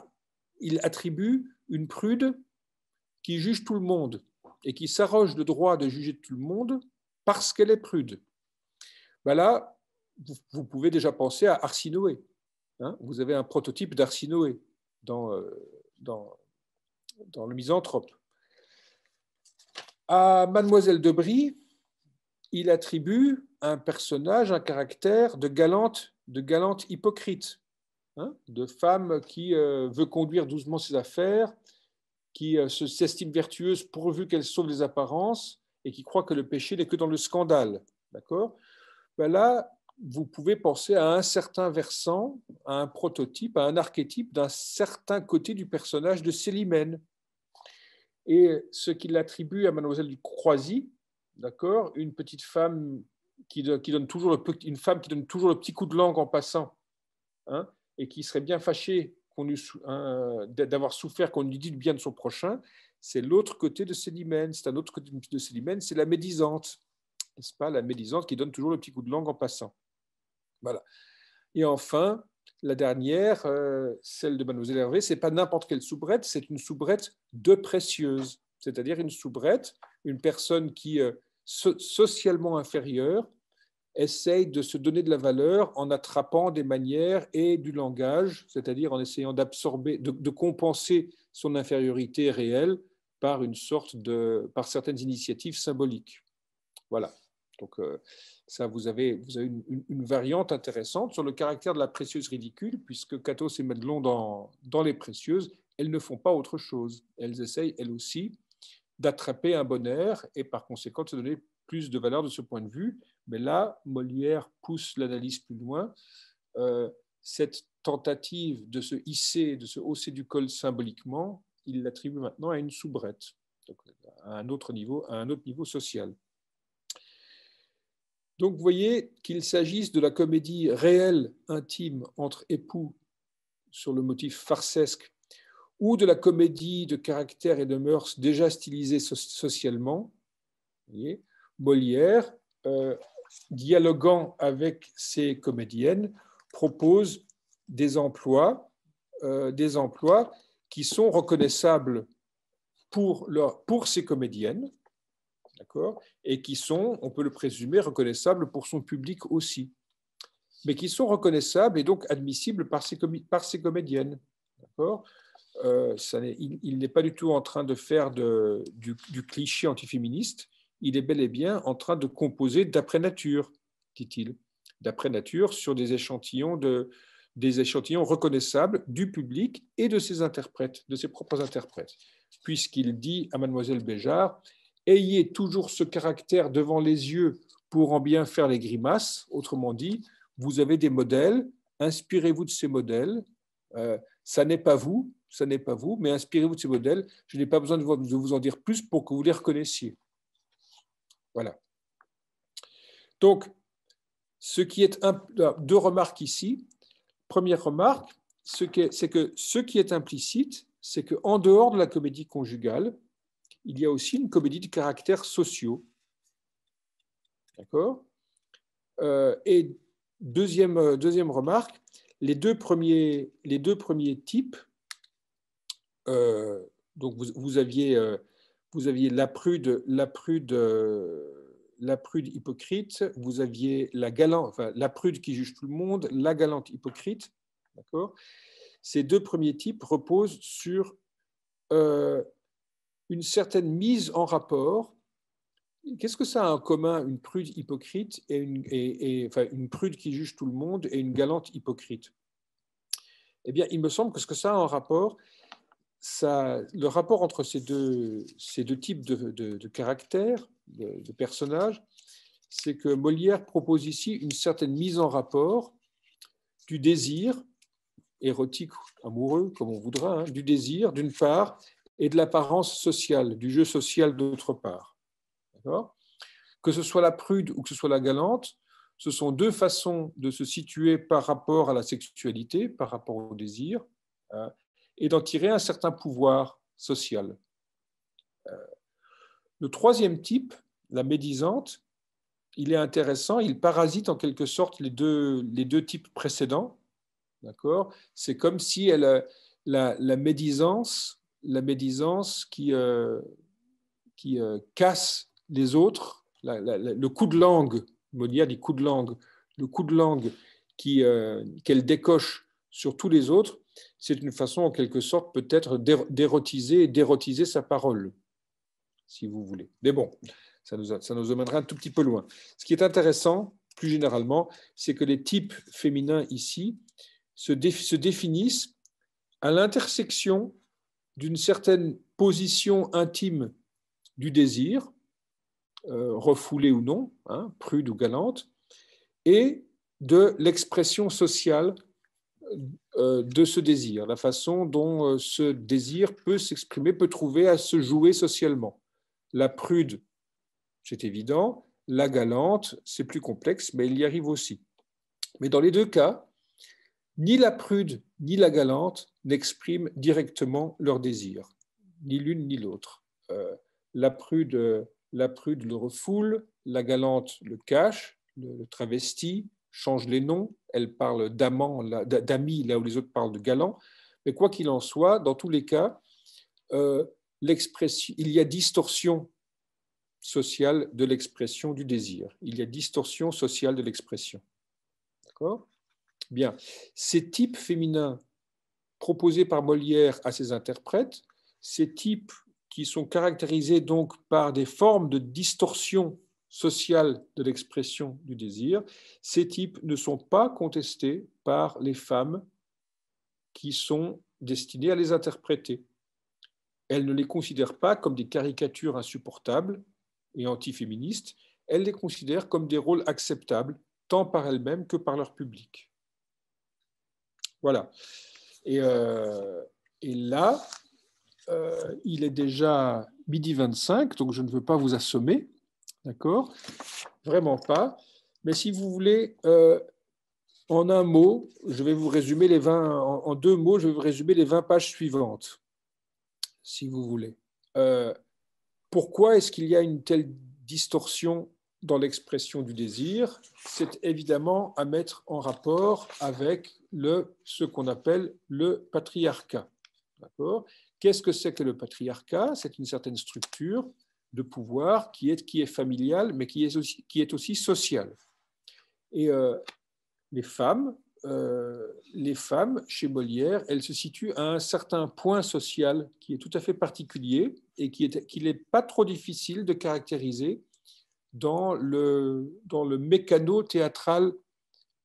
il attribue une prude qui juge tout le monde et qui s'arroge le droit de juger tout le monde parce qu'elle est prude. Voilà, ben là, vous pouvez déjà penser à Arsinoé. Hein. vous avez un prototype d'Arsinoé dans, euh, dans, dans, le misanthrope. À mademoiselle Debris, il attribue un personnage, un caractère de galante, de galante hypocrite. Hein, de femme qui euh, veut conduire doucement ses affaires, qui euh, s'estime vertueuse pourvu qu'elle sauve les apparences et qui croit que le péché n'est que dans le scandale. D'accord ben Là, vous pouvez penser à un certain versant, à un prototype, à un archétype d'un certain côté du personnage de Célimène. Et ce qu'il attribue à Mademoiselle du Croisy, d'accord, une petite femme qui, donne, toujours le, une femme qui donne toujours le petit coup de langue en passant, hein, et qui serait bien fâché d'avoir souffert qu'on lui dit le bien de son prochain, c'est l'autre côté de Célimène. C'est un autre côté de Célimène, c'est la médisante. N'est-ce pas La médisante qui donne toujours le petit coup de langue en passant. Voilà. Et enfin, la dernière, euh, celle de Mademoiselle Hervé, c'est pas n'importe quelle soubrette, c'est une soubrette de précieuse, c'est-à-dire une soubrette, une personne qui est euh, socialement inférieure, essaye de se donner de la valeur en attrapant des manières et du langage, c'est-à-dire en essayant d'absorber, de, compenser son infériorité réelle par une sorte de, par certaines initiatives symboliques. Voilà. Donc euh, ça, vous avez, une, variante intéressante sur le caractère de la précieuse ridicule, puisque Catos et Madelon dans, les précieuses, elles ne font pas autre chose. Elles essayent elles aussi d'attraper un bonheur et par conséquent de se donner plus de valeur de ce point de vue. Mais là, Molière pousse l'analyse plus loin. Euh, cette tentative de se hisser, de se hausser du col symboliquement, il l'attribue maintenant à une soubrette, donc à un autre niveau, à un autre niveau social. Donc vous voyez qu'il s'agisse de la comédie réelle, intime, entre époux, sur le motif farcesque, ou de la comédie de caractère et de mœurs déjà stylisée socialement, voyez, Molière euh, dialoguant avec ces comédiennes, propose des emplois, euh, des emplois qui sont reconnaissables pour, leur, pour ces comédiennes, d'accord, et qui sont, on peut le présumer, reconnaissables pour son public aussi, mais qui sont reconnaissables et donc admissibles par ces, par ces comédiennes, d'accord. Euh, il n'est pas du tout en train de faire du cliché antiféministe, il est bel et bien en train de composer d'après nature, dit-il, d'après nature sur des échantillons, des échantillons reconnaissables du public et de ses interprètes, de ses propres interprètes, puisqu'il dit à mademoiselle Béjart, ayez toujours ce caractère devant les yeux pour en bien faire les grimaces, autrement dit, vous avez des modèles, inspirez-vous de ces modèles, euh, ça n'est pas vous, ça n'est pas vous, mais inspirez-vous de ces modèles, je n'ai pas besoin de vous en dire plus pour que vous les reconnaissiez. Voilà. Donc, ce qui est deux remarques ici. Première remarque, c'est que ce qui est implicite, c'est qu'en dehors de la comédie conjugale, il y a aussi une comédie de caractères sociaux. D'accord euh, Et deuxième, euh, deuxième remarque, les deux premiers, les deux premiers types, euh, donc vous, aviez vous aviez la prude, la prude, la prude hypocrite, vous aviez la galante, la prude qui juge tout le monde, la galante hypocrite, d'accord Ces deux premiers types reposent sur euh, une certaine mise en rapport. Qu'est-ce que ça a en commun une prude hypocrite et une, une prude qui juge tout le monde et une galante hypocrite Eh bien, il me semble que ce que ça a en rapport, ça, le rapport entre ces deux, types de, caractères, de, personnages, c'est que Molière propose ici une certaine mise en rapport du désir, érotique, amoureux, comme on voudra, hein, du désir d'une part, et de l'apparence sociale, du jeu social d'autre part. Que ce soit la prude ou que ce soit la galante, ce sont deux façons de se situer par rapport à la sexualité, par rapport au désir, hein, et d'en tirer un certain pouvoir social. Euh, le troisième type, la médisante, il est intéressant, il parasite en quelque sorte les deux, les deux types précédents. D'accord C'est comme si elle, euh, la, médisance, la médisance qui, euh, qui casse les autres, le coup de langue, Molière dit coup de langue, le coup de langue qu'elle décoche sur tous les autres, c'est une façon en quelque sorte peut-être d'érotiser et d'érotiser sa parole, si vous voulez. Mais bon, ça nous, ça nous emmènera un tout petit peu loin. Ce qui est intéressant, plus généralement, c'est que les types féminins ici se, définissent à l'intersection d'une certaine position intime du désir, euh, refoulé refoulée ou non, hein, prude ou galante, et de l'expression sociale euh, de ce désir, la façon dont euh, ce désir peut s'exprimer, peut trouver à se jouer socialement. La prude, c'est évident, la galante, c'est plus complexe, mais il y arrive aussi. Mais dans les deux cas, ni la prude ni la galante n'expriment directement leur désir, ni l'une ni l'autre. Euh, la, prude, la prude le refoule, la galante le cache, le, le travestit, change les noms, elle parle d'amant, d'amis là où les autres parlent de galant. Mais quoi qu'il en soit, dans tous les cas, euh, il y a distorsion sociale de l'expression du désir. Il y a distorsion sociale de l'expression. D'accord Bien. Ces types féminins proposés par Molière à ses interprètes, ces types qui sont caractérisés donc par des formes de distorsion sociale de l'expression du désir, ces types ne sont pas contestés par les femmes qui sont destinées à les interpréter. Elles ne les considèrent pas comme des caricatures insupportables et antiféministes, elles les considèrent comme des rôles acceptables, tant par elles-mêmes que par leur public. Voilà. Et, euh, là, euh, il est déjà midi 25, donc je ne veux pas vous assommer. D'accord Vraiment pas. Mais si vous voulez, euh, en un mot, je vais vous résumer les 20, en, deux mots, je vais résumer les 20 pages suivantes, si vous voulez. Euh, pourquoi est-ce qu'il y a une telle distorsion dans l'expression du désir C'est évidemment à mettre en rapport avec le, ce qu'on appelle le patriarcat. D'accord Qu'est-ce que c'est que le patriarcat C'est une certaine structure de pouvoir qui est, qui est familial, mais qui est aussi, qui est aussi social. Et euh, les femmes, euh, les femmes, chez Molière, elles se situent à un certain point social qui est tout à fait particulier et qui est, qu'il n'est pas trop difficile de caractériser dans le, dans le mécano théâtral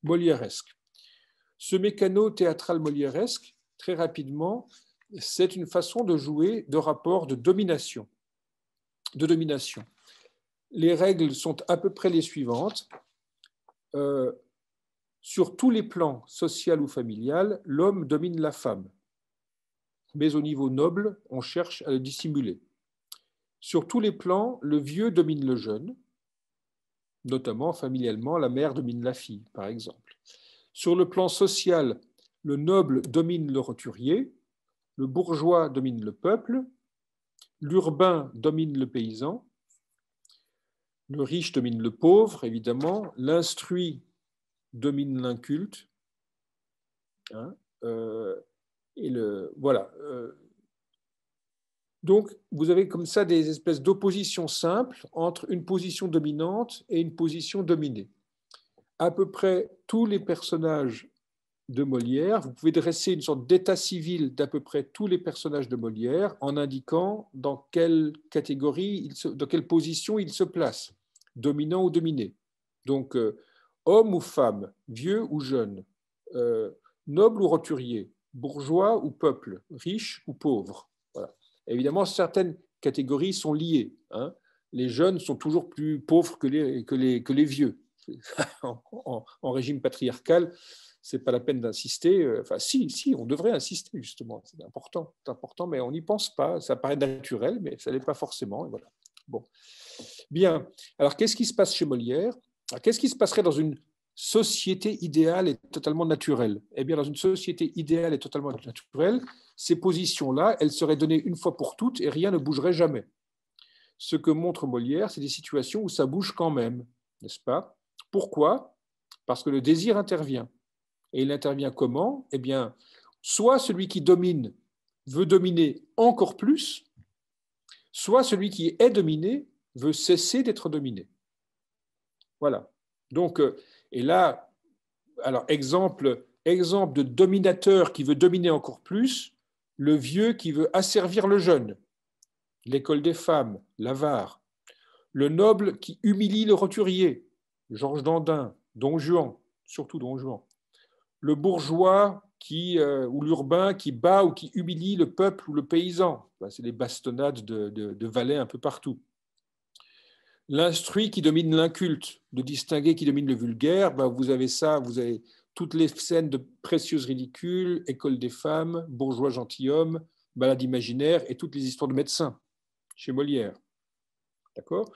molièresque. Ce mécano théâtral molièresque, très rapidement, c'est une façon de jouer de rapports de domination de domination. Les règles sont à peu près les suivantes. Euh, sur tous les plans, social ou familial, l'homme domine la femme. Mais au niveau noble, on cherche à le dissimuler. Sur tous les plans, le vieux domine le jeune, notamment familialement, la mère domine la fille, par exemple. Sur le plan social, le noble domine le roturier, le bourgeois domine le peuple, l'urbain domine le paysan, le riche domine le pauvre, évidemment, l'instruit domine l'inculte. Hein, euh, et le, voilà. Euh. donc, vous avez comme ça des espèces d'oppositions simples entre une position dominante et une position dominée. À peu près tous les personnages de Molière, vous pouvez dresser une sorte d'état civil d'à peu près tous les personnages de Molière en indiquant dans quelle catégorie, dans quelle position ils se placent, dominant ou dominé. Donc, euh, homme ou femme, vieux ou jeune, euh, noble ou roturier, bourgeois ou peuple, riche ou pauvre. Évidemment, certaines catégories sont liées. Hein. Les jeunes sont toujours plus pauvres que les, que les, que les vieux en, régime patriarcal, c'est pas la peine d'insister. Enfin, si, si, on devrait insister justement. C'est important, c'est important, mais on n'y pense pas. Ça paraît naturel, mais ça l'est pas forcément. Et voilà. Bon, bien. Alors, qu'est-ce qui se passe chez Molière ah, Qu'est-ce qui se passerait dans une société idéale et totalement naturelle Eh bien, dans une société idéale et totalement naturelle, ces positions-là, elles seraient données une fois pour toutes et rien ne bougerait jamais. Ce que montre Molière, c'est des situations où ça bouge quand même, n'est-ce pas pourquoi Parce que le désir intervient. Et il intervient comment Eh bien, soit celui qui domine veut dominer encore plus, soit celui qui est dominé veut cesser d'être dominé. Voilà. Donc, euh, et là, alors exemple, exemple de dominateur qui veut dominer encore plus, le vieux qui veut asservir le jeune, l'école des femmes, l'avare, le noble qui humilie le roturier, Georges Dandin, Don Juan, surtout Don Juan, le bourgeois qui, euh, ou l'urbain qui bat ou qui humilie le peuple ou le paysan. Bah, c'est les bastonnades de, valets un peu partout. L'instruit qui domine l'inculte, de distingué qui domine le vulgaire, bah, vous avez ça, vous avez toutes les scènes de précieuses ridicules, école des femmes, bourgeois gentilhomme, balade imaginaire et toutes les histoires de médecins chez Molière. D'accord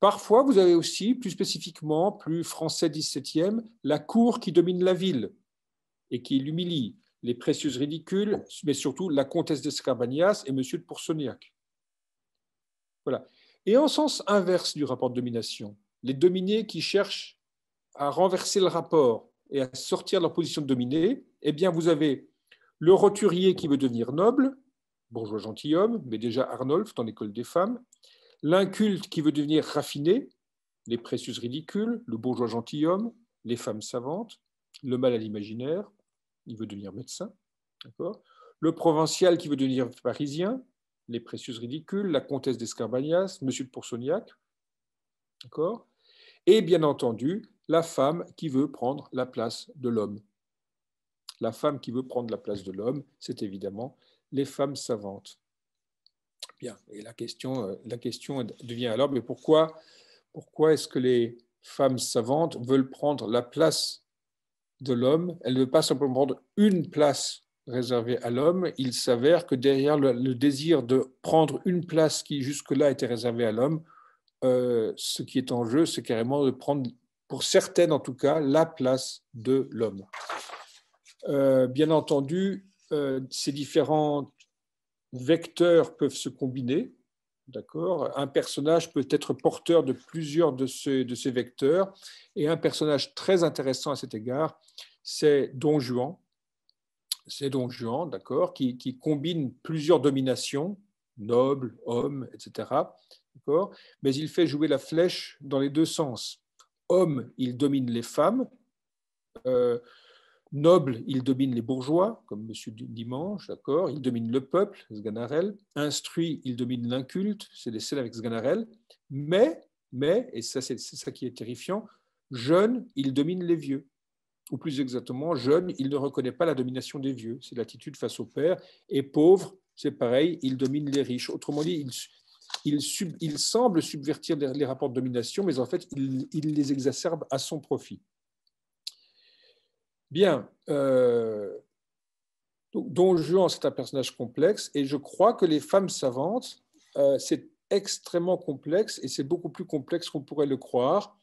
Parfois, vous avez aussi, plus spécifiquement, plus français 17e, la cour qui domine la ville et qui l'humilie, les précieuses ridicules, mais surtout la comtesse d'Escarbagnas et monsieur de Poursoniac. Voilà. Et en sens inverse du rapport de domination, les dominés qui cherchent à renverser le rapport et à sortir de leur position de dominé, eh bien, vous avez le roturier qui veut devenir noble, bourgeois gentilhomme, mais déjà Arnolphe dans l'école des femmes, L'inculte qui veut devenir raffiné, les précieuses ridicules, le bourgeois gentilhomme, les femmes savantes, le mal à l'imaginaire, il veut devenir médecin, Le provincial qui veut devenir parisien, les précieuses ridicules, la comtesse d'Escarbagnas, monsieur de Poursoniac. Et bien entendu, la femme qui veut prendre la place de l'homme. La femme qui veut prendre la place de l'homme, c'est évidemment les femmes savantes. Bien, et la question, euh, la question devient alors, mais pourquoi, pourquoi est-ce que les femmes savantes veulent prendre la place de l'homme Elles ne veulent pas simplement prendre une place réservée à l'homme. Il s'avère que derrière le, désir de prendre une place qui jusque-là était réservée à l'homme, euh, ce qui est en jeu, c'est carrément de prendre, pour certaines en tout cas, la place de l'homme. Euh, bien entendu, ces différentes vecteurs peuvent se combiner. D'accord Un personnage peut être porteur de plusieurs de ces, vecteurs. Et un personnage très intéressant à cet égard, c'est Don Juan. C'est Don Juan, d'accord, qui, combine plusieurs dominations, noble, homme, etc. D'accord Mais il fait jouer la flèche dans les deux sens. Homme, il domine les femmes. Euh, Noble, il domine les bourgeois, comme M. Dimanche, d'accord Il domine le peuple, Sganarelle. Instruit, il domine l'inculte, c'est des scènes avec Sganarelle. Mais, mais, et ça c'est ça qui est terrifiant, jeune, il domine les vieux. Ou plus exactement, jeune, il ne reconnaît pas la domination des vieux, c'est l'attitude face au père. Et pauvre, c'est pareil, il domine les riches. Autrement dit, il, semble subvertir les, rapports de domination, mais en fait, il les exacerbe à son profit. Bien. Euh, donc, Don Juan, c'est un personnage complexe, et je crois que les femmes savantes, euh, c'est extrêmement complexe, et c'est beaucoup plus complexe qu'on pourrait le croire,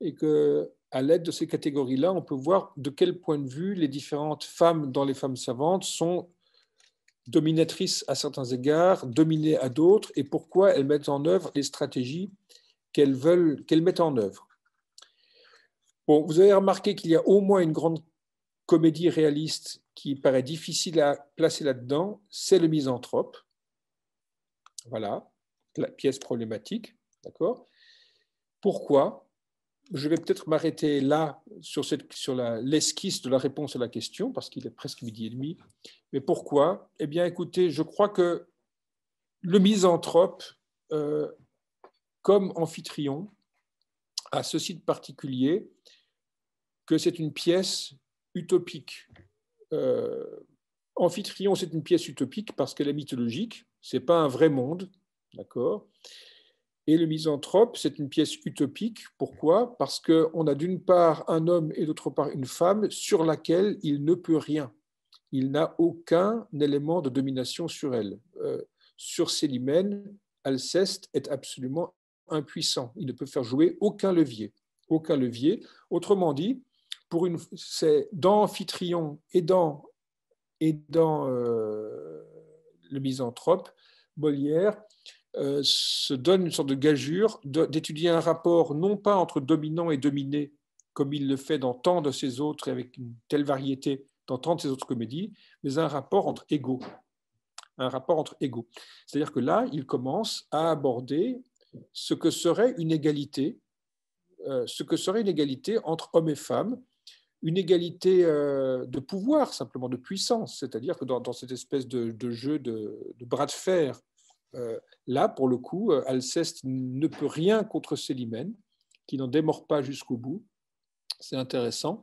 et que à l'aide de ces catégories-là, on peut voir de quel point de vue les différentes femmes dans les femmes savantes sont dominatrices à certains égards, dominées à d'autres, et pourquoi elles mettent en œuvre les stratégies qu'elles veulent qu'elles mettent en œuvre. Bon, vous avez remarqué qu'il y a au moins une grande comédie réaliste qui paraît difficile à placer là-dedans, c'est le misanthrope. Voilà, la pièce problématique, d'accord Pourquoi Je vais peut-être m'arrêter là sur, cette, sur l'esquisse de la réponse à la question, parce qu'il est presque midi et demi. Mais pourquoi Eh bien, écoutez, je crois que le misanthrope, euh, comme Amphitryon, a ceci de particulier que c'est une pièce utopique. Euh, amphitryon, c'est une pièce utopique parce qu'elle est mythologique, c'est pas un vrai monde, d'accord Et le misanthrope, c'est une pièce utopique. Pourquoi Parce qu'on a d'une part un homme et d'autre part une femme sur laquelle il ne peut rien. Il n'a aucun élément de domination sur elle. Euh, sur célimène Alceste est absolument impuissant. Il ne peut faire jouer aucun levier. Aucun levier. Autrement dit, pour c'est dans Amphitryon et dans, et dans euh, le misanthrope, Molière euh, se donne une sorte de gageure d'étudier un rapport non pas entre dominant et dominé, comme il le fait dans tant de ses autres et avec une telle variété dans tant de ses autres comédies, mais un rapport entre égaux. Un rapport entre égaux. C'est-à-dire que là, il commence à aborder ce que serait une égalité, euh, ce que serait une égalité entre hommes et femmes, une égalité euh, de pouvoir, simplement de puissance, c'est-à-dire que dans, cette espèce de, jeu de, bras de fer, euh, là, pour le coup, euh, Alceste ne peut rien contre Célimène, qui n'en démord pas jusqu'au bout. C'est intéressant.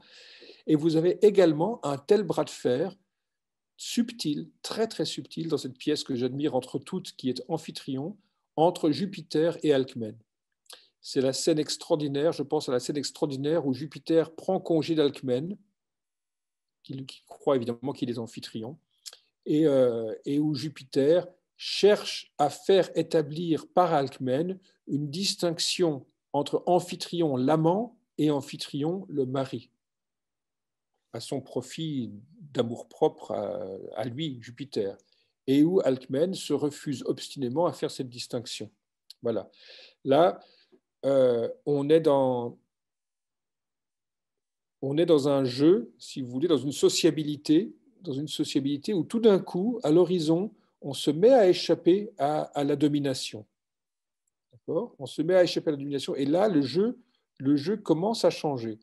Et vous avez également un tel bras de fer subtil, très très subtil, dans cette pièce que j'admire entre toutes, qui est Amphitryon, entre Jupiter et Alcmène. C'est la scène extraordinaire, je pense à la scène extraordinaire où Jupiter prend congé d'Alcmène, qui, croit évidemment qu'il est amphitryon, euh, et, où Jupiter cherche à faire établir par Alcmène une distinction entre Amphitryon l'amant et Amphitryon le mari, à son profit d'amour-propre à, lui, Jupiter, et où Alcmène se refuse obstinément à faire cette distinction. Voilà. Là, euh, on, est dans, on est dans un jeu, si vous voulez, dans une sociabilité, dans une sociabilité où tout d'un coup, à l'horizon, on se met à échapper à, la domination. On se met à échapper à la domination. Et là, le jeu, le jeu commence à changer.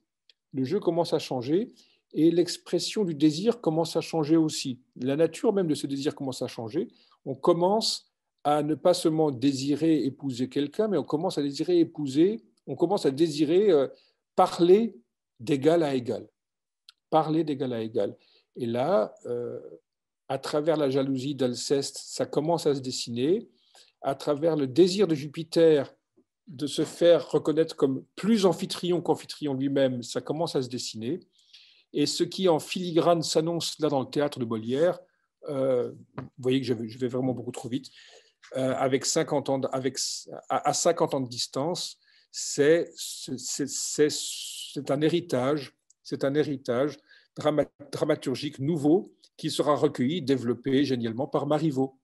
Le jeu commence à changer et l'expression du désir commence à changer aussi. La nature même de ce désir commence à changer. On commence à ne pas seulement désirer épouser quelqu'un, mais on commence à désirer épouser, on commence à désirer euh, parler d'égal à égal. Parler d'égal à égal. Et là, euh, à travers la jalousie d'Alceste, ça commence à se dessiner. À travers le désir de Jupiter de se faire reconnaître comme plus amphitryon qu'amphitryon lui-même, ça commence à se dessiner. Et ce qui en filigrane s'annonce là dans le théâtre de Molière, euh, vous voyez que je vais, vraiment beaucoup trop vite, euh, avec 50 ans, avec, à 50 ans de distance, c'est un héritage, c'est un héritage dramaturgique nouveau qui sera recueilli, développé génialement par Marivaux.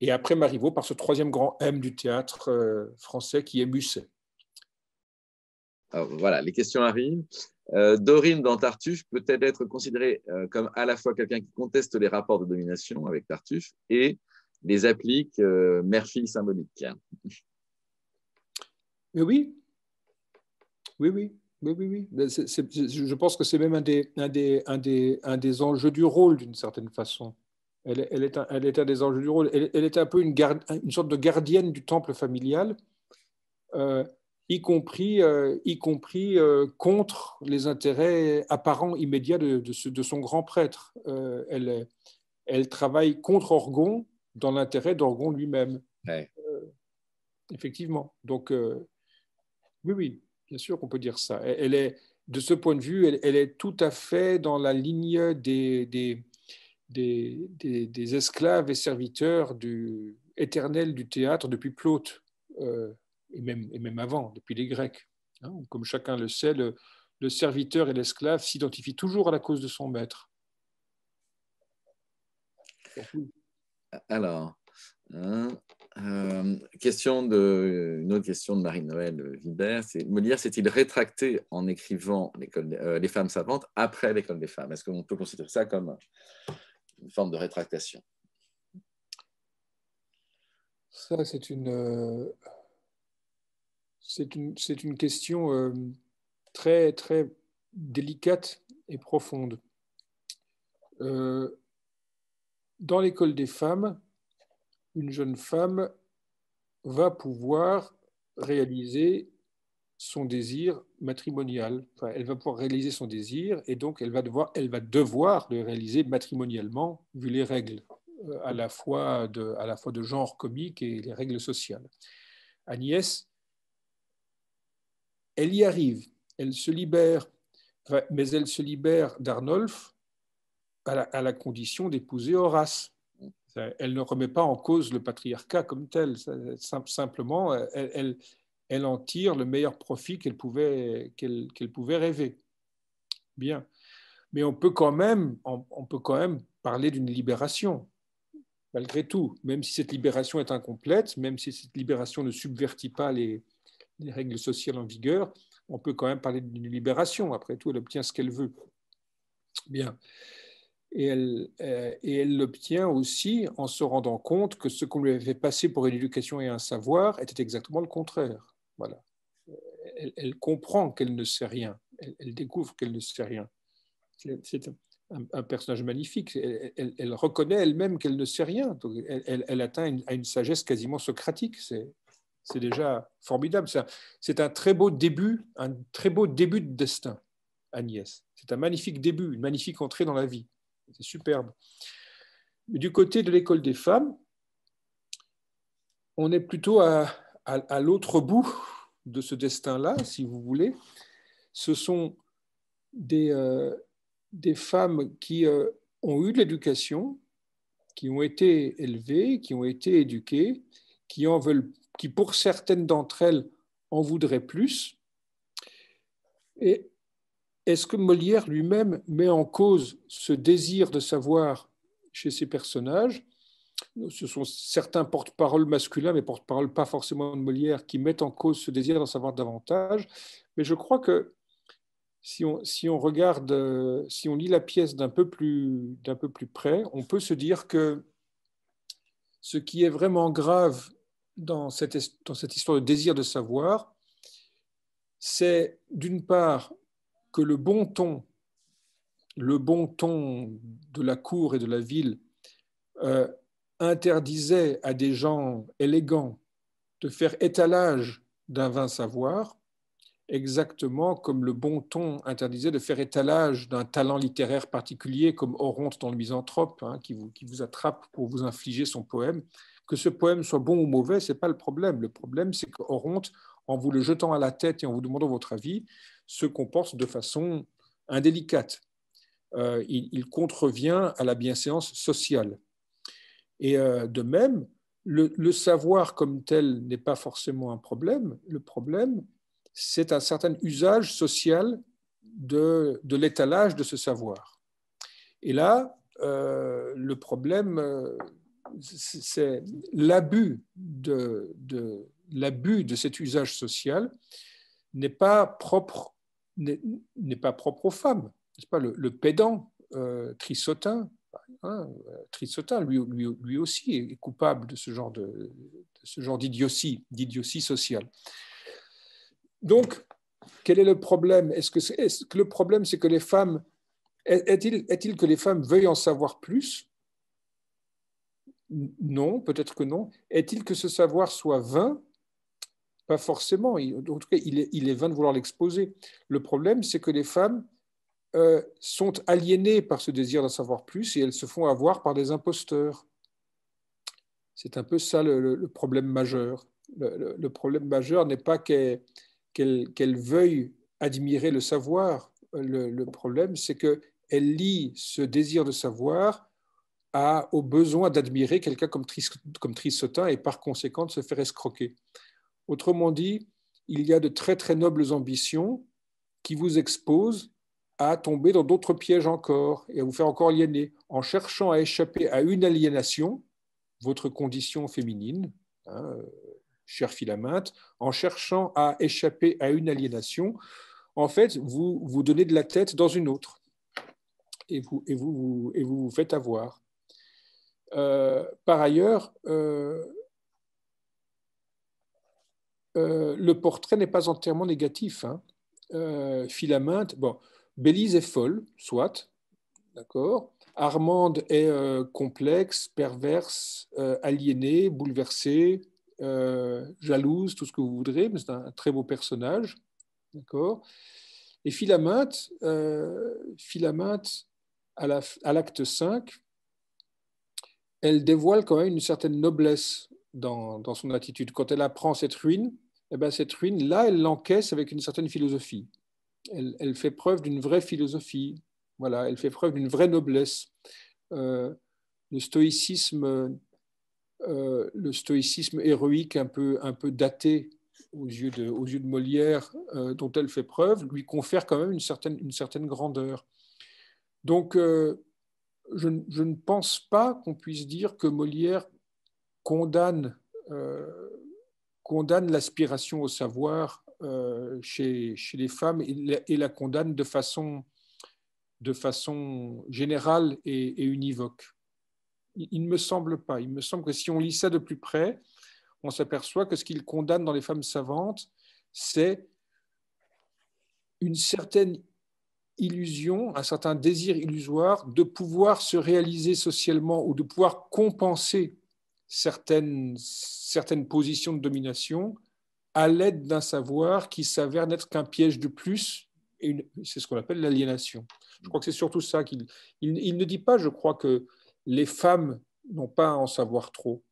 Et après Marivaux, par ce troisième grand M du théâtre euh, français qui est Musset. voilà, les questions arrivent. Euh, Dorine dans Tartuffe peut-elle être considérée comme à la fois quelqu'un qui conteste les rapports de domination avec Tartuffe et les appliques euh, mère symbolique. oui, oui, oui. Oui, oui, je pense que c'est même un des, des, un, des, enjeux du rôle, d'une certaine façon. Elle, est un, des enjeux du rôle. Elle, est un peu une, garde, une sorte de gardienne du temple familial, euh, y compris, euh, y compris contre les intérêts apparents immédiats de, de, de son grand prêtre. elle, elle travaille contre Orgon, dans l'intérêt d'Orgon lui-même. Euh, effectivement. Donc, euh, oui, oui, bien sûr qu'on peut dire ça. Elle, est, de ce point de vue, elle, est tout à fait dans la ligne des, des, des, des, esclaves et serviteurs du, éternels du théâtre depuis Plaute, euh, et, même, et même avant, depuis les Grecs. Hein. comme chacun le sait, le, serviteur et l'esclave s'identifient toujours à la cause de son maître. Alors, hein, euh, question de, une autre question de Marie-Noël Vibert, c'est dire, s'est-il rétracté en écrivant euh, Les femmes savantes après l'école des femmes Est-ce qu'on peut considérer ça comme une forme de rétractation Ça, c'est une, euh, c'est une, une, question très, très délicate et profonde dans l'école des femmes, une jeune femme va pouvoir réaliser son désir matrimonial. elle va pouvoir réaliser son désir et donc elle va devoir, elle va devoir le réaliser matrimonialement vu les règles euh, à la fois de, à la fois de genre comique et les règles sociales. Agnès, elle y arrive, elle se libère, mais elle se libère d'Arnolf, à la, condition d'épouser Horace. Elle ne remet pas en cause le patriarcat comme tel, simplement, elle, elle, en tire le meilleur profit qu'elle pouvait, qu'elle, pouvait rêver. Bien. Mais on peut quand même, on, on peut quand même parler d'une libération, malgré tout, même si cette libération est incomplète, même si cette libération ne subvertit pas les, les règles sociales en vigueur, on peut quand même parler d'une libération. Après tout, elle obtient ce qu'elle veut. Bien et elle euh, elle l'obtient aussi en se rendant compte que ce qu'on lui avait passé pour une éducation et un savoir était exactement le contraire. Voilà. Elle, comprend qu'elle ne sait rien. Elle, découvre qu'elle ne sait rien. C'est un, personnage magnifique. Elle, reconnaît elle-même qu'elle ne sait rien. Donc elle, atteint une, à une sagesse quasiment socratique. C'est c'est déjà formidable. C'est un, un, très beau début, un très beau début de destin, Agnès. C'est un magnifique début, une magnifique entrée dans la vie c'est superbe. Du côté de l'école des femmes, on est plutôt à, l'autre bout de ce destin-là, si vous voulez. Ce sont des, euh, femmes qui euh, ont eu de l'éducation, qui ont été élevées, qui ont été éduquées, qui en veulent, qui pour certaines d'entre elles en voudraient plus. Et est-ce que Molière lui-même met en cause ce désir de savoir chez ses personnages Ce sont certains porte-parole masculins, mais porte-parole pas forcément de Molière, qui mettent en cause ce désir d'en savoir davantage. Mais je crois que si on, si on regarde, euh, si on lit la pièce d'un peu, plus, peu plus près, on peut se dire que ce qui est vraiment grave dans cette, dans cette histoire de désir de savoir, c'est d'une part que le bon ton, le bon ton de la cour et de la ville euh, interdisait à des gens élégants de faire étalage d'un vain savoir, exactement comme le bon ton interdisait de faire étalage d'un talent littéraire particulier, comme Oronte dans le Misanthrope, hein, qui, vous, qui, vous, attrape pour vous infliger son poème. Que ce poème soit bon ou mauvais, ce n'est pas le problème. Le problème, c'est qu'Oronte, en vous le jetant à la tête et en vous demandant votre avis, se comporte de façon indélicate. Euh, il, contrevient à la bienséance sociale. Et euh, de même, le, savoir comme tel n'est pas forcément un problème. Le problème, c'est un certain usage social de, l'étalage de ce savoir. Et là, euh, le problème, c'est l'abus de cet usage social n'est pas propre n'est pas propre aux femmes. Pas le, pédant euh, Trissotin, hein, lui, lui, aussi est coupable de ce genre, d'idiotie, d'idiotie sociale. Donc, quel est le problème Est-ce que, le problème, c'est que les femmes. Est-il est que les femmes veuillent en savoir plus Non, peut-être que non. Est-il que ce savoir soit vain pas forcément. en tout cas, il est, vain de vouloir l'exposer. Le problème, c'est que les femmes euh, sont aliénées par ce désir d'en savoir plus et elles se font avoir par des imposteurs. C'est un peu ça le, problème majeur. Le, problème majeur n'est pas qu'elles veuillent admirer le savoir. Le, problème, c'est qu'elles lient ce désir de savoir au besoin d'admirer quelqu'un comme, comme et par conséquent de se faire escroquer. Autrement dit, il y a de très très nobles ambitions qui vous exposent à tomber dans d'autres pièges encore et à vous faire encore aliéner en cherchant à échapper à une aliénation, votre condition féminine, hein, chère cher Philaminte, en cherchant à échapper à une aliénation, en fait, vous vous donnez de la tête dans une autre et vous vous, faites avoir. Euh, par ailleurs, euh, euh, le portrait n'est pas entièrement négatif. Hein. Euh, bon, Bélise est folle, soit, d'accord. Armande est euh, complexe, perverse, aliénée, bouleversée, jalouse, tout ce que vous voudrez, mais c'est un très beau personnage, d'accord. Et Philaminte, Philaminte à l'acte 5, elle dévoile quand même une certaine noblesse dans, son attitude. Quand elle apprend cette ruine, eh bien, cette ruine-là, elle l'encaisse avec une certaine philosophie. Elle, fait preuve d'une vraie philosophie, voilà, elle fait preuve d'une vraie noblesse. Euh, le stoïcisme, euh, le stoïcisme héroïque un peu, un peu daté aux yeux de, aux yeux de Molière, euh, dont elle fait preuve, lui confère quand même une certaine, une certaine grandeur. Donc, je, je, ne pense pas qu'on puisse dire que Molière condamne, euh, condamne l'aspiration au savoir euh, chez, les femmes et la, condamne de façon, de façon générale et, univoque. Il, ne me semble pas. Il me semble que si on lit ça de plus près, on s'aperçoit que ce qu'il condamne dans les femmes savantes, c'est une certaine illusion, un certain désir illusoire de pouvoir se réaliser socialement ou de pouvoir compenser certaines, certaines positions de domination à l'aide d'un savoir qui s'avère n'être qu'un piège de plus, c'est ce qu'on appelle l'aliénation. Je crois que c'est surtout ça qu'il ne dit pas, je crois, que les femmes n'ont pas à en savoir trop.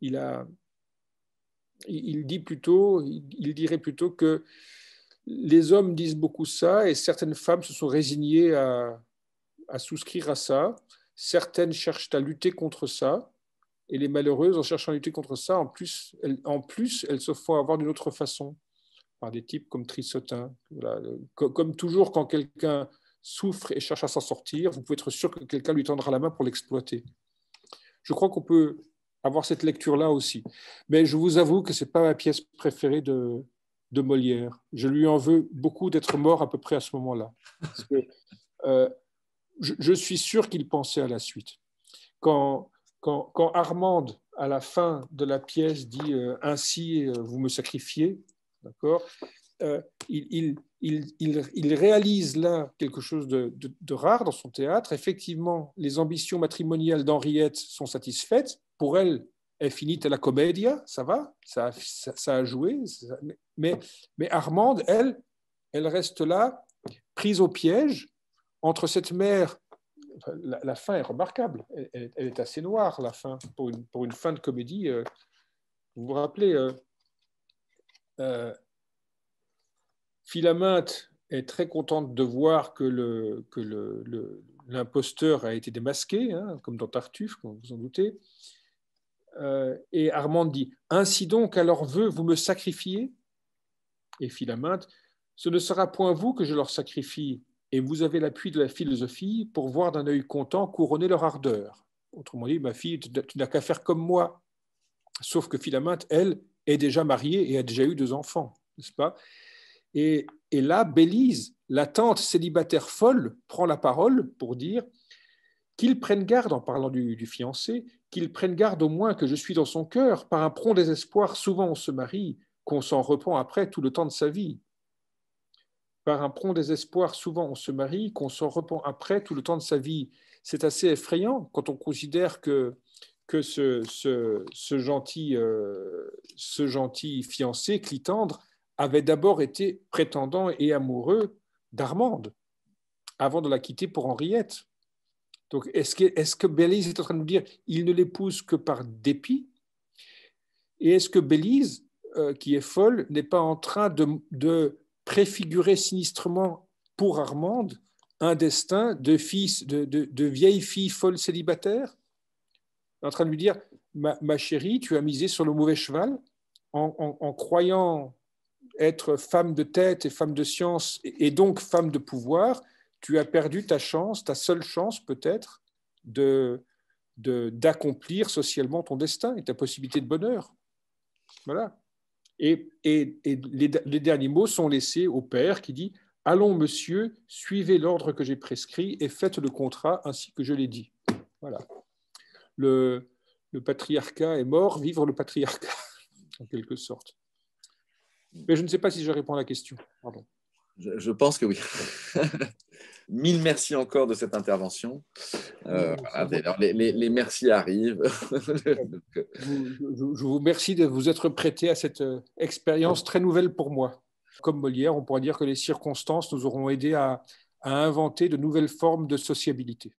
Il, a, il, dit plutôt, il dirait plutôt que les hommes disent beaucoup ça et certaines femmes se sont résignées à, à souscrire à ça, certaines cherchent à lutter contre ça, et les malheureuses, en cherchant à lutter contre ça, en plus, elles, en plus, elles se font avoir d'une autre façon, par des types comme Trissotin. Voilà. Euh, comme toujours, quand quelqu'un souffre et cherche à s'en sortir, vous pouvez être sûr que quelqu'un lui tendra la main pour l'exploiter. Je crois qu'on peut avoir cette lecture-là aussi. Mais je vous avoue que ce n'est pas ma pièce préférée de, de, Molière. Je lui en veux beaucoup d'être mort à peu près à ce moment-là. Euh, je, je, suis sûr qu'il pensait à la suite. Quand, quand, Armande, à la fin de la pièce, dit euh, Ainsi euh, vous me sacrifiez, d'accord euh, il, il, réalise là quelque chose de, rare dans son théâtre. Effectivement, les ambitions matrimoniales d'Henriette sont satisfaites. Pour elle, elle finit à la comédia, ça va, ça, ça, a joué. mais, mais Armande, elle, elle reste là, prise au piège entre cette mère la, fin est remarquable. Elle, est assez noire, la fin, pour une, fin de comédie. Euh, vous vous rappelez, euh, euh est très contente de voir que le, le, l'imposteur a été démasqué, hein, comme dans Tartuffe, comme vous en doutez. Euh, et Armand dit Ainsi donc, à leur vœu, vous me sacrifiez Et Philaminte Ce ne sera point vous que je leur sacrifie, et vous avez l'appui de la philosophie pour voir d'un œil content couronner leur ardeur. Autrement dit, ma fille, tu n'as qu'à faire comme moi. Sauf que Philaminte, elle, est déjà mariée et a déjà eu deux enfants, n'est-ce pas et, là, Bélise, la tante célibataire folle, prend la parole pour dire qu'il prenne garde, en parlant du, fiancé, qu'il prenne garde au moins que je suis dans son cœur, par un prompt désespoir, souvent on se marie, qu'on s'en reprend après tout le temps de sa vie par un prompt désespoir, souvent on se marie, qu'on s'en reprend après tout le temps de sa vie. C'est assez effrayant quand on considère que, que ce, ce, gentil, euh, ce gentil fiancé, Clitandre, avait d'abord été prétendant et amoureux d'Armande avant de la quitter pour Henriette. Donc, est-ce que, est que Bélise est en train de nous dire il ne l'épouse que par dépit Et est-ce que Bélise, euh, qui est folle, n'est pas en train de, préfigurer sinistrement pour Armande un destin de, fils, de, de, vieille fille folle célibataire En train de lui dire, ma, chérie, tu as misé sur le mauvais cheval en, croyant être femme de tête et femme de science et donc femme de pouvoir, tu as perdu ta chance, ta seule chance peut-être, de d'accomplir socialement ton destin et ta possibilité de bonheur. Voilà. Et, les, derniers mots sont laissés au père qui dit Allons, monsieur, suivez l'ordre que j'ai prescrit et faites le contrat ainsi que je l'ai dit. Voilà. Le, patriarcat est mort, vivre le patriarcat, en quelque sorte. Mais je ne sais pas si je réponds à la question. je pense que oui. Mille merci encore de cette intervention. Euh, les, merci arrivent. je, vous remercie de vous être prêté à cette euh, expérience très nouvelle pour moi. Comme Molière, on pourrait dire que les circonstances nous auront aidés à inventer de nouvelles formes de sociabilité.